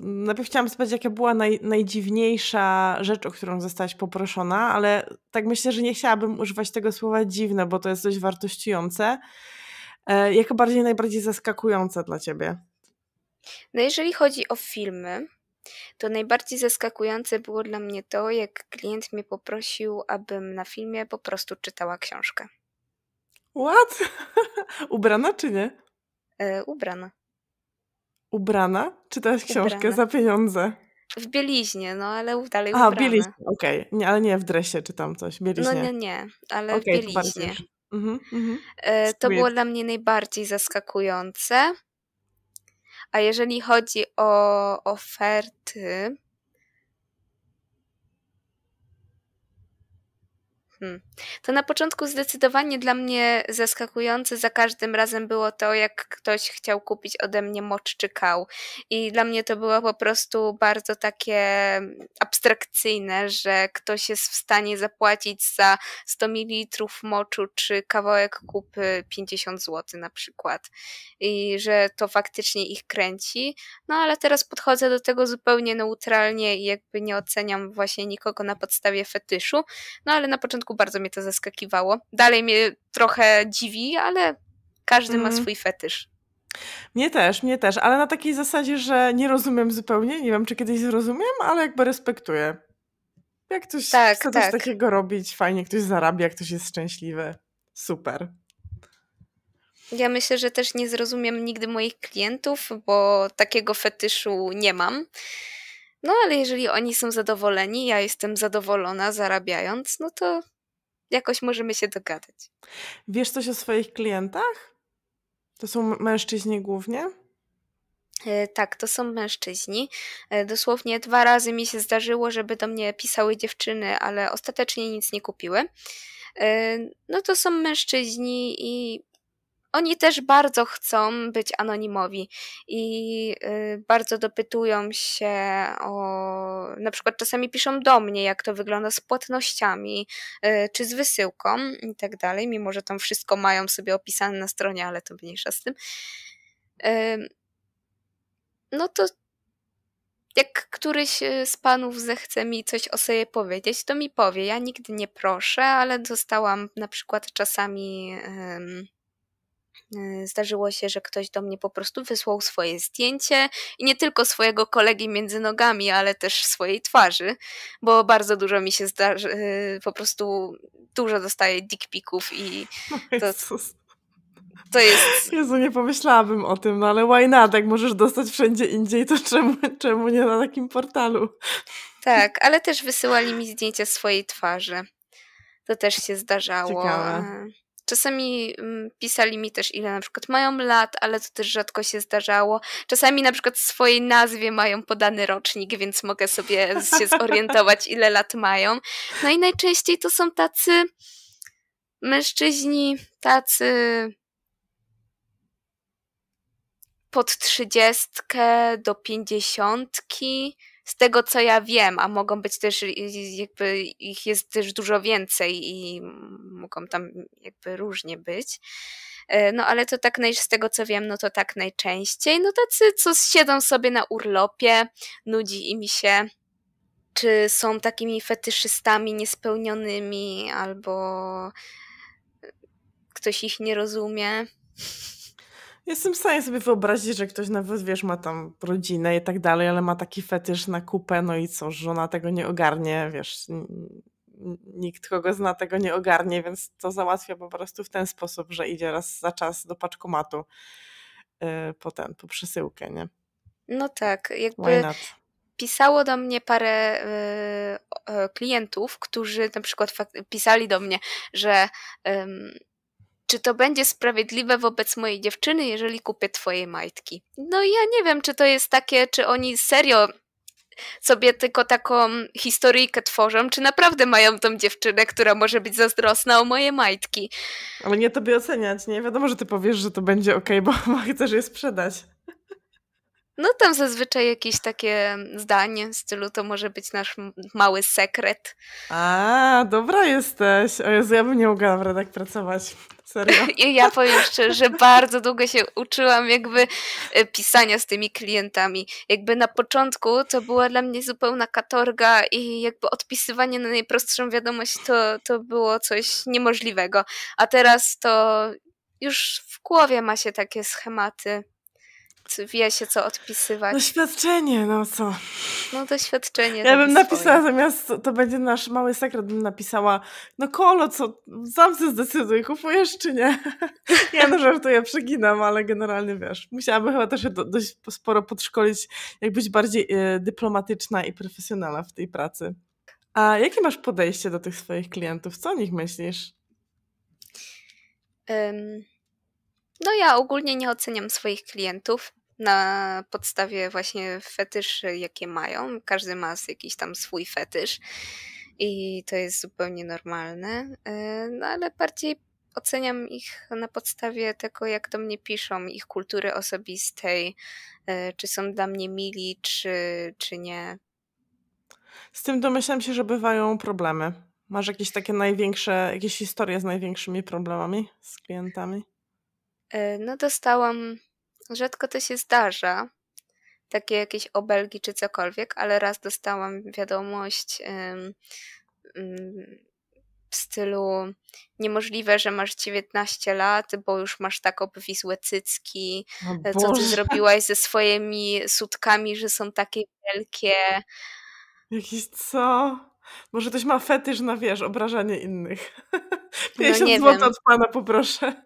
Najpierw chciałam spytać, jaka była naj, najdziwniejsza rzecz, o którą zostałaś poproszona, ale tak myślę, że nie chciałabym używać tego słowa dziwne, bo to jest dość wartościujące. E, bardziej, najbardziej zaskakujące dla ciebie? No jeżeli chodzi o filmy, to najbardziej zaskakujące było dla mnie to, jak klient mnie poprosił, abym na filmie po prostu czytała książkę. What? Ubrana czy nie? E, ubrana. Ubrana? Czytałaś książkę ubrana. za pieniądze? W bieliźnie, no ale dalej A, ubrana. A, bieliźnie, okej. Okay. Nie, ale nie w dresie czy tam coś, no bieliźnie. No nie, nie, ale okay, w bieliźnie. To, mhm, mhm. E, to było dla mnie najbardziej zaskakujące. A jeżeli chodzi o oferty, Hmm. To na początku zdecydowanie dla mnie zaskakujące za każdym razem było to, jak ktoś chciał kupić ode mnie mocz czy kał. I dla mnie to było po prostu bardzo takie mm, abstrakcyjne, że ktoś jest w stanie zapłacić za 100 ml moczu czy kawałek kupy 50 zł na przykład. I że to faktycznie ich kręci. No ale teraz podchodzę do tego zupełnie neutralnie i jakby nie oceniam właśnie nikogo na podstawie fetyszu. No ale na początku początku bardzo mnie to zaskakiwało. Dalej mnie trochę dziwi, ale każdy mm. ma mhm. swój fetysz. Mnie też, mnie też, ale na takiej zasadzie, że nie rozumiem zupełnie, nie wiem czy kiedyś zrozumiem, ale jakby respektuję. Jak ktoś tak, chce tak. coś takiego robić, fajnie ktoś zarabia, ktoś jest szczęśliwy. Super. Ja myślę, że też nie zrozumiem nigdy moich klientów, bo takiego fetyszu nie mam. No ale jeżeli oni są zadowoleni, ja jestem zadowolona zarabiając, no to jakoś możemy się dogadać. Wiesz coś o swoich klientach? To są mężczyźni głównie? E, tak, to są mężczyźni. E, dosłownie dwa razy mi się zdarzyło, żeby do mnie pisały dziewczyny, ale ostatecznie nic nie kupiły. E, no to są mężczyźni i oni też bardzo chcą być anonimowi i y, bardzo dopytują się o, na przykład czasami piszą do mnie, jak to wygląda z płatnościami, y, czy z wysyłką i tak dalej, mimo że tam wszystko mają sobie opisane na stronie, ale to mniejsza z tym. Y, no to jak któryś z panów zechce mi coś o sobie powiedzieć, to mi powie. Ja nigdy nie proszę, ale dostałam na przykład czasami. Y, zdarzyło się, że ktoś do mnie po prostu wysłał swoje zdjęcie i nie tylko swojego kolegi między nogami, ale też swojej twarzy, bo bardzo dużo mi się zdarzy, y, po prostu dużo dostaję dickpików i to, to jest... Jezu, nie pomyślałabym o tym, no ale why not? Jak możesz dostać wszędzie indziej, to czemu, czemu nie na takim portalu? Tak, ale też wysyłali mi zdjęcia swojej twarzy. To też się zdarzało. Ciekawe. Czasami mm, pisali mi też, ile na przykład mają lat, ale to też rzadko się zdarzało. Czasami na przykład w swojej nazwie mają podany rocznik, więc mogę sobie się zorientować, ile lat mają. No i najczęściej to są tacy mężczyźni, tacy pod trzydziestkę do pięćdziesiątki z tego co ja wiem, a mogą być też, jakby ich jest też dużo więcej i mogą tam jakby różnie być. E, no ale to tak naj, z tego co wiem, no to tak najczęściej. No tacy, co siedzą sobie na urlopie, nudzi im się, czy są takimi fetyszystami niespełnionymi, albo ktoś ich nie rozumie. Jestem w stanie sobie wyobrazić, że ktoś nawet, wiesz, ma tam rodzinę i tak dalej, ale ma taki fetysz na kupę, no i co, żona tego nie ogarnie, wiesz, nikt, kogo zna, tego nie ogarnie, więc to załatwia po prostu w ten sposób, że idzie raz za czas do paczkomatu yy, po ten, po przesyłkę, nie? No tak, jakby pisało do mnie parę y, y, klientów, którzy na przykład pisali do mnie, że y, czy to będzie sprawiedliwe wobec mojej dziewczyny, jeżeli kupię twoje majtki? No ja nie wiem, czy to jest takie, czy oni serio sobie tylko taką historyjkę tworzą, czy naprawdę mają tą dziewczynę, która może być zazdrosna o moje majtki. Ale nie tobie oceniać, nie? Wiadomo, że ty powiesz, że to będzie ok, bo chcesz je sprzedać. No tam zazwyczaj jakieś takie mm, zdanie w stylu to może być nasz mały sekret. A, dobra jesteś. O Jezu, ja bym nie mogła naprawdę tak pracować. Serio. I ja powiem szczerze, że bardzo długo się uczyłam jakby e, pisania z tymi klientami. Jakby na początku to była dla mnie zupełna katorga i jakby odpisywanie na najprostszą wiadomość to, to było coś niemożliwego. A teraz to już w głowie ma się takie schematy wie się, co odpisywać. Doświadczenie, no co? No doświadczenie. Ja bym napisała swoje. zamiast, to będzie nasz mały sekret, bym napisała, no kolo, co, sam się zdecyduj, kupujesz czy nie? ja no żartuję, przeginam, ale generalnie wiesz, musiałabym chyba też do, dość sporo podszkolić, jak być bardziej y, dyplomatyczna i profesjonalna w tej pracy. A jakie masz podejście do tych swoich klientów? Co o nich myślisz? Um, no ja ogólnie nie oceniam swoich klientów na podstawie właśnie fetyszy, jakie mają. Każdy ma jakiś tam swój fetysz i to jest zupełnie normalne, e, no ale bardziej oceniam ich na podstawie tego, jak do mnie piszą, ich kultury osobistej, e, czy są dla mnie mili, czy, czy nie. Z tym domyślam się, że bywają problemy. Masz jakieś takie największe, jakieś historie z największymi problemami z klientami? E, no, dostałam Rzadko to się zdarza, takie jakieś obelgi czy cokolwiek, ale raz dostałam wiadomość mm, w stylu niemożliwe, że masz 19 lat, bo już masz tak obwisłe cycki, o e, co ty zrobiłaś ze swoimi sutkami, że są takie wielkie. Jakiś co? Może ktoś ma fetysz na, wiesz, obrażanie innych. 50 no, zł od pana poproszę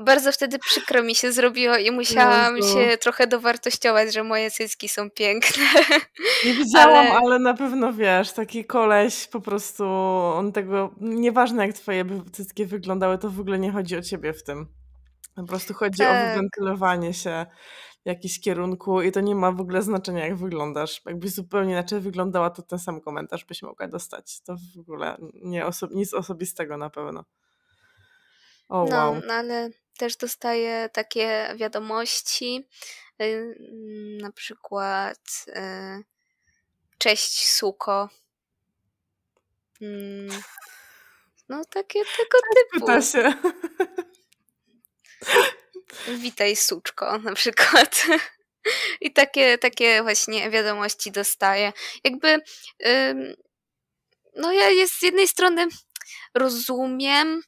bardzo wtedy przykro mi się zrobiło i musiałam się trochę dowartościować, że moje cycki są piękne. Nie widziałam, ale... ale... na pewno wiesz, taki koleś po prostu, on tego, nieważne jak twoje cycki wyglądały, to w ogóle nie chodzi o ciebie w tym. Po prostu chodzi tak. o wywentylowanie się w jakiś kierunku i to nie ma w ogóle znaczenia, jak wyglądasz. Jakbyś zupełnie inaczej wyglądała, to ten sam komentarz byś mogła dostać. To w ogóle nie oso nic osobistego na pewno. Oh, wow. no, ale też dostaję takie wiadomości, y, na przykład y, cześć suko. Mm, no takie tego tak typu. Pyta się. Witaj suczko na przykład. I takie, takie właśnie wiadomości dostaję. Jakby no ja jest z jednej strony rozumiem,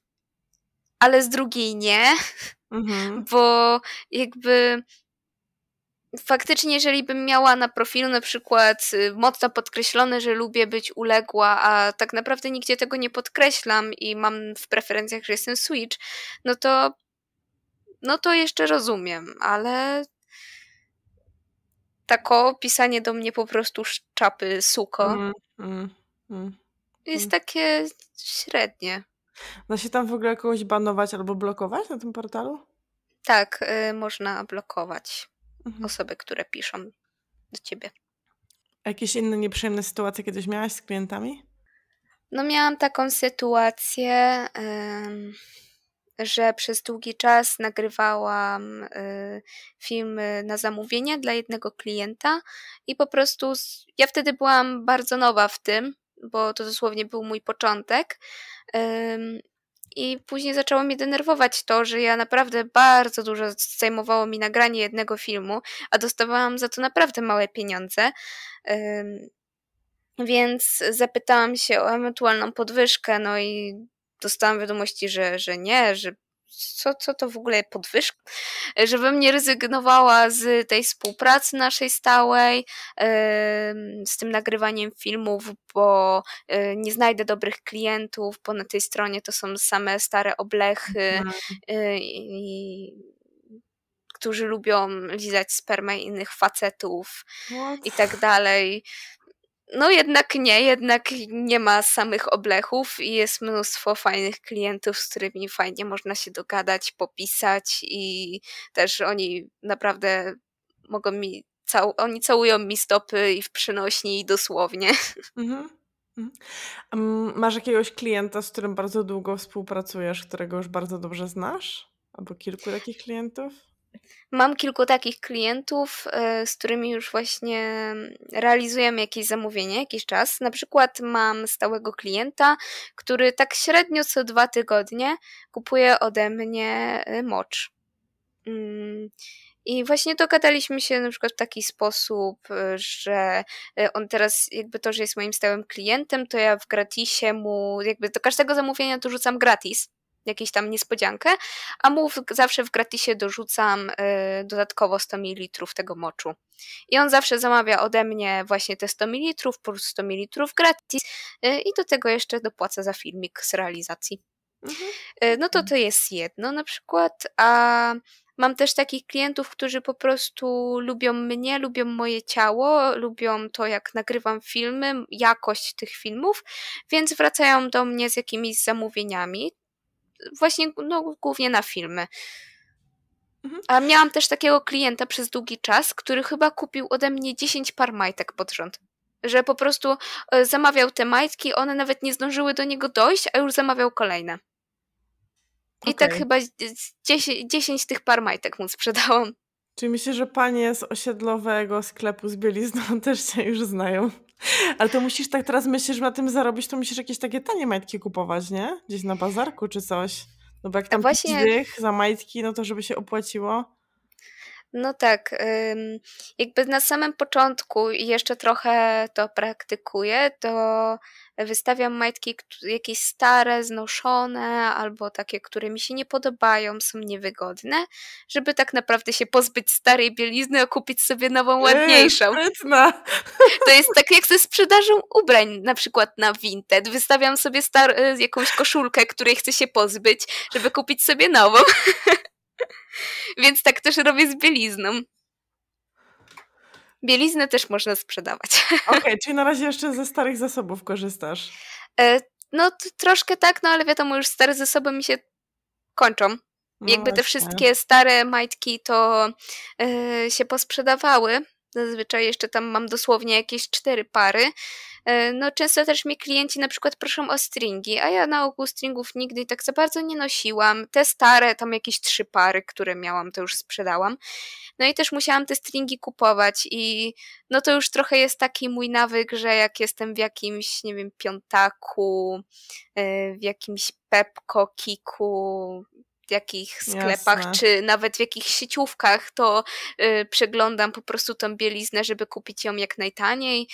ale z drugiej nie, mhm. bo jakby faktycznie, jeżeli bym miała na profilu na przykład y, mocno podkreślone, że lubię być uległa, a tak naprawdę nigdzie tego nie podkreślam i mam w preferencjach, że jestem switch, no to no to jeszcze rozumiem, ale tako pisanie do mnie po prostu szczapy, suko mm, mm, mm, jest mhm. takie średnie. Da się tam w ogóle kogoś banować albo blokować na tym portalu? Tak, y, można blokować mhm. osoby, które piszą do ciebie. A jakieś inne nieprzyjemne sytuacje kiedyś miałaś z klientami? No, miałam taką sytuację, że przez długi czas nagrywałam y, film na zamówienie dla jednego klienta i po prostu ja wtedy byłam bardzo nowa w tym, bo to dosłownie był mój początek. I później zaczęło mnie denerwować to, że ja naprawdę bardzo dużo zajmowało mi nagranie jednego filmu, a dostawałam za to naprawdę małe pieniądze. Więc zapytałam się o ewentualną podwyżkę, no i dostałam wiadomości, że, że nie, że co, co to w ogóle podwyżka, żebym nie rezygnowała z tej współpracy naszej stałej, z tym nagrywaniem filmów, bo e, nie znajdę dobrych klientów, bo na tej stronie to są same stare oblechy mhm. e, i którzy lubią lizać spermę innych facetów i tak dalej no jednak nie, jednak nie ma samych oblechów i jest mnóstwo fajnych klientów, z którymi fajnie można się dogadać, popisać i też oni naprawdę mogą mi, cał, oni całują mi stopy i w przynośni i dosłownie. Mhm. mhm. Mm, masz jakiegoś klienta, z którym bardzo długo współpracujesz, którego już bardzo dobrze znasz? Albo kilku takich klientów? Mam kilku takich klientów, e, z którymi już właśnie realizujemy jakieś zamówienie jakiś czas. Na przykład mam stałego klienta, który tak średnio co dwa tygodnie kupuje ode mnie e, mocz. Mm, I właśnie dogadaliśmy się na przykład w taki sposób, e, że on teraz, jakby to, że jest moim stałym klientem, to ja w gratisie mu, jakby do każdego zamówienia dorzucam gratis jakieś tam niespodziankę, a mu w, zawsze w gratisie dorzucam y, dodatkowo 100 ml tego moczu. I on zawsze zamawia ode mnie właśnie te 100 ml plus 100 ml gratis y, i do tego jeszcze dopłaca za filmik z realizacji. Mhm. Y, no to to jest jedno na przykład, a Mam też takich klientów, którzy po prostu lubią mnie, lubią moje ciało, lubią to, jak nagrywam filmy, jakość tych filmów, więc wracają do mnie z jakimiś zamówieniami właśnie no, głównie na filmy. Mhm. A miałam też takiego klienta przez długi czas, który chyba kupił ode mnie 10 par majtek pod rząd. Że po prostu e, zamawiał te majtki, one nawet nie zdążyły do niego dojść, a już zamawiał kolejne. I tak chyba 10, 10 tych par majtek mu sprzedałam. Czyli myślę, że panie z osiedlowego sklepu z bielizną też się już znają. Ale to musisz tak teraz myślisz, że na tym zarobić, to musisz jakieś takie tanie majtki kupować, nie? Gdzieś na bazarku czy coś. No bo jak tam właśnie... dych za majtki, no to żeby się opłaciło. No tak, jakby na samym początku i jeszcze trochę to praktykuję, to wystawiam majtki jakieś stare, znoszone, albo takie, które mi się nie podobają, są niewygodne, żeby tak naprawdę się pozbyć starej bielizny, a kupić sobie nową, ładniejszą. Sprytna. To jest tak jak ze sprzedażą ubrań, na przykład na Vinted. Wystawiam sobie star y, jakąś koszulkę, której chcę się pozbyć, żeby kupić sobie nową. Więc tak też robię z bielizną. Bieliznę też można sprzedawać. Okej, okay, czyli na razie jeszcze ze starych zasobów korzystasz. E, no troszkę tak, no ale wiadomo, już stare zasoby mi się kończą. No Jakby właśnie. te wszystkie stare majtki to yy, się posprzedawały, Zazwyczaj jeszcze tam mam dosłownie jakieś cztery pary. E, no, często też mi klienci na przykład proszą o stringi, a ja na ogół stringów nigdy tak za bardzo nie nosiłam. Te stare, tam jakieś trzy pary, które miałam, to już sprzedałam. No i też musiałam te stringi kupować i no to już trochę jest taki mój nawyk, że jak jestem w jakimś, nie wiem, piątaku, e, w jakimś pepko, kiku, jakich sklepach, Jasne. czy nawet w jakichś sieciówkach, to y, przeglądam po prostu tą bieliznę, żeby kupić ją jak najtaniej.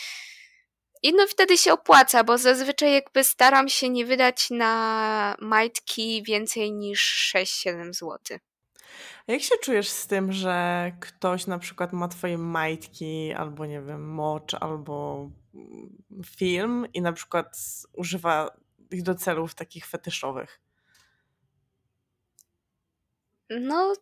I no wtedy się opłaca, bo zazwyczaj jakby staram się nie wydać na majtki więcej niż 6-7 zł. A jak się czujesz z tym, że ktoś na przykład ma twoje majtki, albo nie wiem, mocz, albo mm, film i na przykład używa ich do celów takich fetyszowych? No.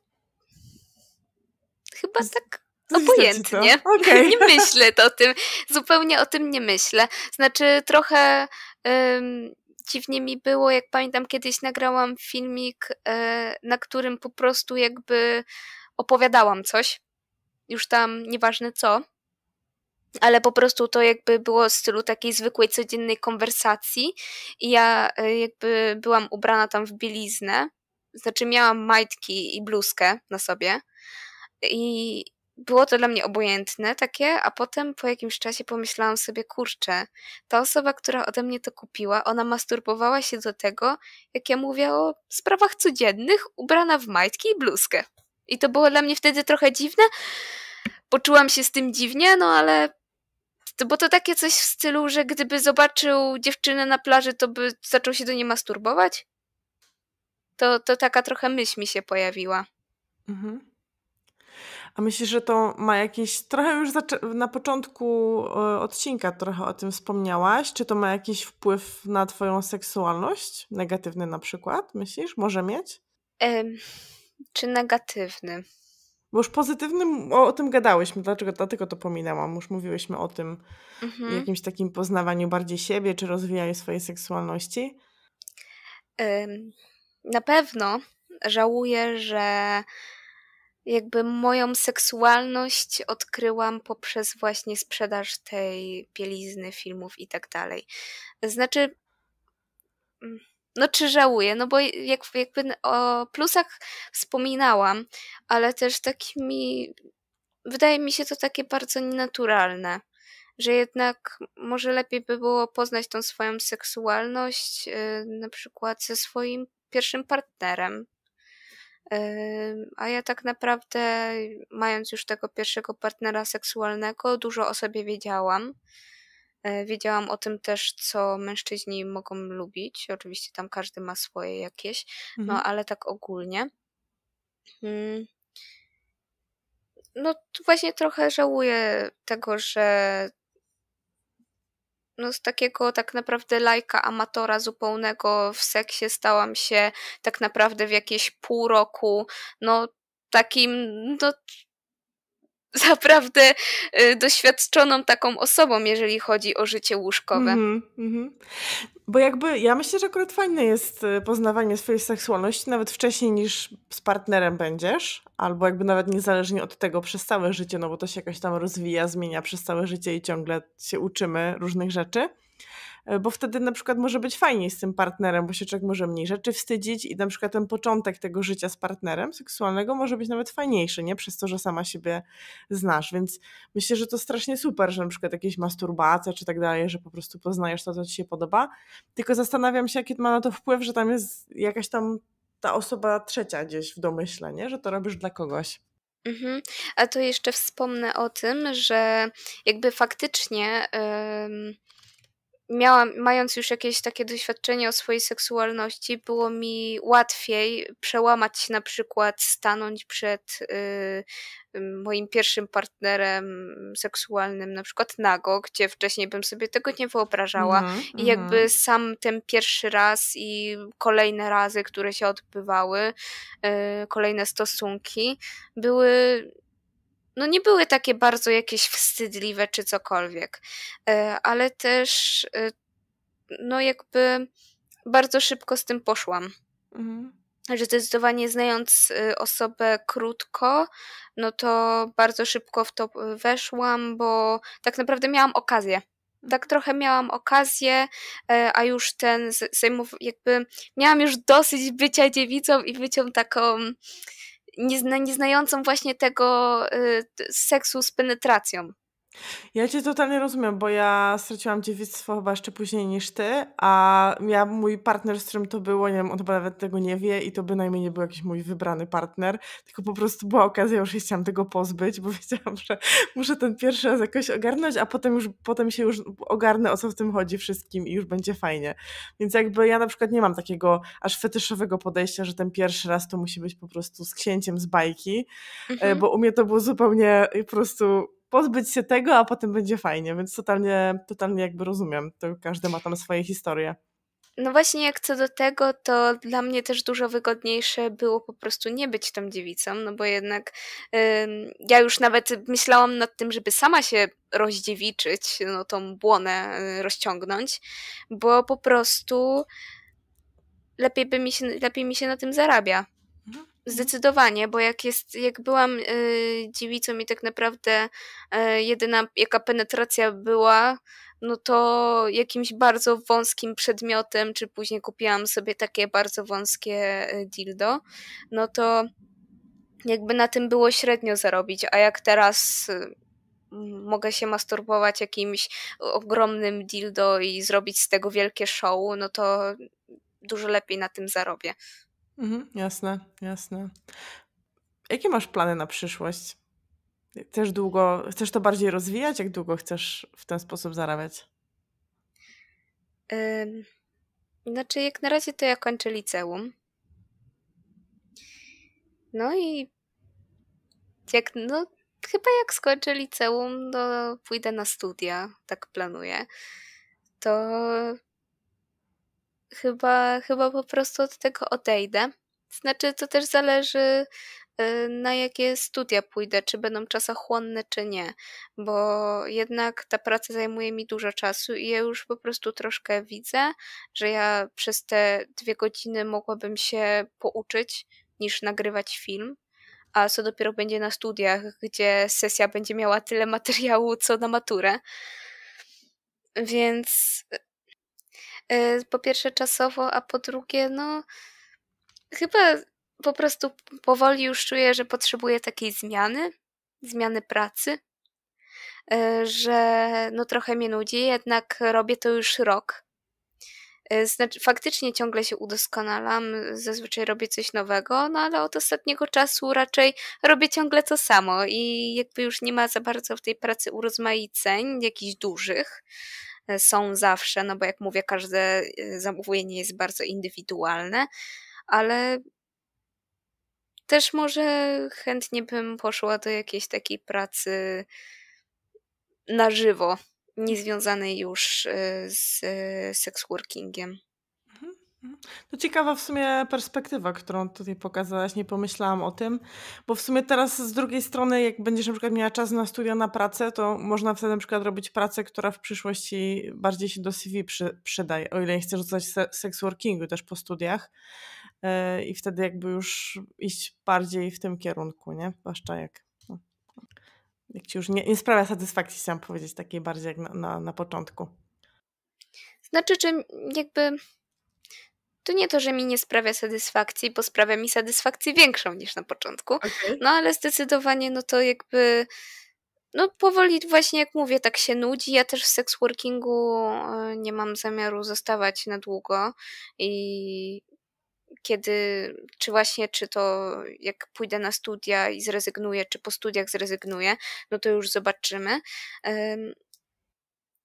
Chyba tak znaczy obojętnie. Okay. Nie myślę to o tym. Zupełnie o tym nie myślę. Znaczy, trochę. Um, dziwnie mi było, jak pamiętam, kiedyś nagrałam filmik, e, na którym po prostu jakby opowiadałam coś. Już tam nieważne co. Ale po prostu to jakby było w stylu takiej zwykłej, codziennej konwersacji. I ja e, jakby byłam ubrana tam w bieliznę, znaczy miałam majtki i bluzkę na sobie i było to dla mnie obojętne takie, a potem po jakimś czasie pomyślałam sobie, kurczę, ta osoba, która ode mnie to kupiła, ona masturbowała się do tego, jak ja mówię o sprawach codziennych, ubrana w majtki i bluzkę. I to było dla mnie wtedy trochę dziwne. Poczułam się z tym dziwnie, no ale bo to takie coś w stylu, że gdyby zobaczył dziewczynę na plaży, to by zaczął się do niej masturbować to, to taka trochę myśl mi się pojawiła. Mhm. A myślisz, że to ma jakieś, trochę już na początku e, odcinka trochę o tym wspomniałaś, czy to ma jakiś wpływ na twoją seksualność? Negatywny na przykład, myślisz? Może mieć? Ym, czy negatywny? Bo już pozytywnym o, o, tym gadałyśmy, dlaczego, dlatego to pominęłam. Już mówiłyśmy o tym mhm. jakimś takim poznawaniu bardziej siebie, czy rozwijaniu swojej seksualności. Ym, na pewno żałuję, że jakby moją seksualność odkryłam poprzez właśnie sprzedaż tej bielizny, filmów i tak dalej. Znaczy, mm, no czy żałuję? No bo jak, jakby o plusach wspominałam, ale też takimi, wydaje mi się to takie bardzo nienaturalne, że jednak może lepiej by było poznać tą swoją seksualność, y, na przykład ze swoim pierwszym partnerem. A ja tak naprawdę, mając już tego pierwszego partnera seksualnego, dużo o sobie wiedziałam. E, wiedziałam o tym też, co mężczyźni mogą lubić. Oczywiście tam każdy ma swoje jakieś, no, mhm. no ale tak ogólnie. No właśnie trochę żałuję tego, że no z takiego tak naprawdę lajka, amatora zupełnego w seksie stałam się tak naprawdę w jakieś pół roku, no takim, no naprawdę y, doświadczoną taką osobą, jeżeli chodzi o życie łóżkowe. Mm -hmm, Bo jakby ja myślę, że akurat fajne jest y, poznawanie swojej seksualności nawet wcześniej niż z partnerem będziesz, albo jakby nawet niezależnie od tego przez całe życie, no bo to się jakoś tam rozwija, zmienia przez całe życie i ciągle się uczymy różnych rzeczy. E, bo wtedy na przykład może być fajniej z tym partnerem, bo się człowiek może mniej rzeczy wstydzić i na przykład ten początek tego życia z partnerem seksualnego może być nawet fajniejszy, nie? Przez to, że sama siebie znasz, więc myślę, że to strasznie super, że na przykład jakieś masturbacje czy tak dalej, że po prostu poznajesz to, co ci się podoba, tylko zastanawiam się, jaki ma na to wpływ, że tam jest jakaś tam ta osoba trzecia gdzieś w domyśle, nie? Że to robisz dla kogoś. Mhm. A to jeszcze wspomnę o tym, że jakby faktycznie... Yy miałam, mając już jakieś takie doświadczenie o swojej seksualności, było mi łatwiej przełamać się na przykład, stanąć przed y, moim pierwszym partnerem seksualnym, na przykład nago, gdzie wcześniej bym sobie tego nie wyobrażała. Mm, I jakby mhm. sam ten pierwszy raz i kolejne razy, które się odbywały, y, kolejne stosunki, były no nie były takie bardzo jakieś wstydliwe czy cokolwiek, e, ale też e, no jakby bardzo szybko z tym poszłam. Mhm. Że zdecydowanie znając e, osobę krótko, no to bardzo szybko w to weszłam, bo tak naprawdę miałam okazję. Tak mhm. trochę miałam okazję, a już ten zajmów jakby miałam już dosyć bycia dziewicą i bycią taką nieznającą właśnie tego y, seksu z penetracją. Ja cię totalnie rozumiem, bo ja straciłam dziewictwo chyba jeszcze później niż ty, a ja, mój partner, z którym to było, nie wiem, on chyba nawet tego nie wie i to bynajmniej nie był jakiś mój wybrany partner, tylko po prostu była okazja, już się chciałam tego pozbyć, bo wiedziałam, że muszę ten pierwszy raz jakoś ogarnąć, a potem już, potem się już ogarnę, o co w tym chodzi wszystkim i już będzie fajnie. Więc jakby ja na przykład nie mam takiego aż fetyszowego podejścia, że ten pierwszy raz to musi być po prostu z księciem z bajki, e, mhm. bo u mnie to było zupełnie po prostu pozbyć się tego, a potem będzie fajnie, więc totalnie, totalnie jakby rozumiem, to każdy ma tam swoje historie. No właśnie, jak co do tego, to dla mnie też dużo wygodniejsze było po prostu nie być tą dziewicą, no bo jednak yy, ja już nawet myślałam nad tym, żeby sama się rozdziewiczyć, no tą błonę y, rozciągnąć, bo po prostu lepiej, by mi się, lepiej mi się na tym zarabia. Zdecydowanie, bo jak jest, jak byłam y, dziewicą i tak naprawdę y, jedyna jaka penetracja była, no to jakimś bardzo wąskim przedmiotem, czy później kupiłam sobie takie bardzo wąskie y, dildo, no to jakby na tym było średnio zarobić, a jak teraz y, mogę się masturbować jakimś ogromnym dildo i zrobić z tego wielkie show, no to dużo lepiej na tym zarobię. Mhm, jasne, jasne. Jakie masz plany na przyszłość? Też długo, chcesz to bardziej rozwijać? Jak długo chcesz w ten sposób zarabiać? znaczy, jak na razie to ja kończę liceum. No i jak, no, chyba jak skończę liceum, no pójdę na studia, tak planuję. To chyba, chyba po prostu od tego odejdę. Znaczy, to też zależy, y, na jakie studia pójdę, czy będą czasochłonne, czy nie, bo jednak ta praca zajmuje mi dużo czasu i ja już po prostu troszkę widzę, że ja przez te dwie godziny mogłabym się pouczyć niż nagrywać film. A co dopiero będzie na studiach, gdzie sesja będzie miała tyle materiału co na maturę. Więc y, Y, po pierwsze czasowo, a po drugie, no chyba po prostu powoli już czuję, że potrzebuję takiej zmiany, zmiany pracy, y, że no trochę mnie nudzi, jednak robię to już rok. Y, znaczy, faktycznie ciągle się udoskonalam, zazwyczaj robię coś nowego, no ale od ostatniego czasu raczej robię ciągle to samo i jakby już nie ma za bardzo w tej pracy urozmaiceń, jakichś dużych, są zawsze, no bo jak mówię, każde y, zamówienie jest bardzo indywidualne, ale też może chętnie bym poszła do jakiejś takiej pracy na żywo, niezwiązanej już y, z sex workingiem. To ciekawa w sumie perspektywa, którą tutaj pokazałaś, nie pomyślałam o tym, bo w sumie teraz z drugiej strony, jak będziesz na przykład miała czas na studia, na pracę, to można wtedy na przykład robić pracę, która w przyszłości bardziej się do CV przy, przydaje, o ile nie chcesz rzucać se sex workingu też po studiach yy, i wtedy jakby już iść bardziej w tym kierunku, nie? Zwłaszcza jak, no, jak ci już nie, nie sprawia satysfakcji, chciałam powiedzieć, takiej bardziej jak na, na, na początku. Znaczy, czy jakby to nie to, że mi nie sprawia satysfakcji, bo sprawia mi satysfakcję większą niż na początku. Okay. No ale zdecydowanie, no to jakby. No powoli właśnie jak mówię, tak się nudzi. Ja też w seks workingu e, nie mam zamiaru zostawać na długo i kiedy, czy właśnie, czy to jak pójdę na studia i zrezygnuję, czy po studiach zrezygnuję, no to już zobaczymy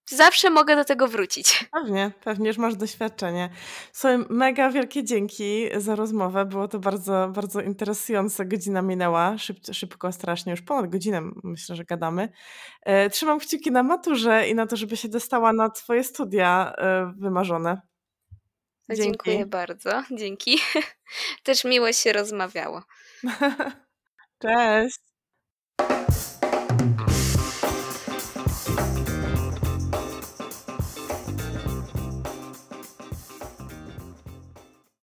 zawsze mogę do tego wrócić. Pewnie, pewnie już masz doświadczenie. Słuchaj, mega wielkie dzięki za rozmowę. Było to bardzo, bardzo interesujące. Godzina minęła Szyb, szybko, strasznie, już ponad godzinę myślę, że gadamy. E, trzymam kciuki na maturze i na to, żeby się dostała na Twoje studia e, wymarzone. No, dzięki. Dziękuję bardzo. Dzięki. Też miło się rozmawiało. Cześć.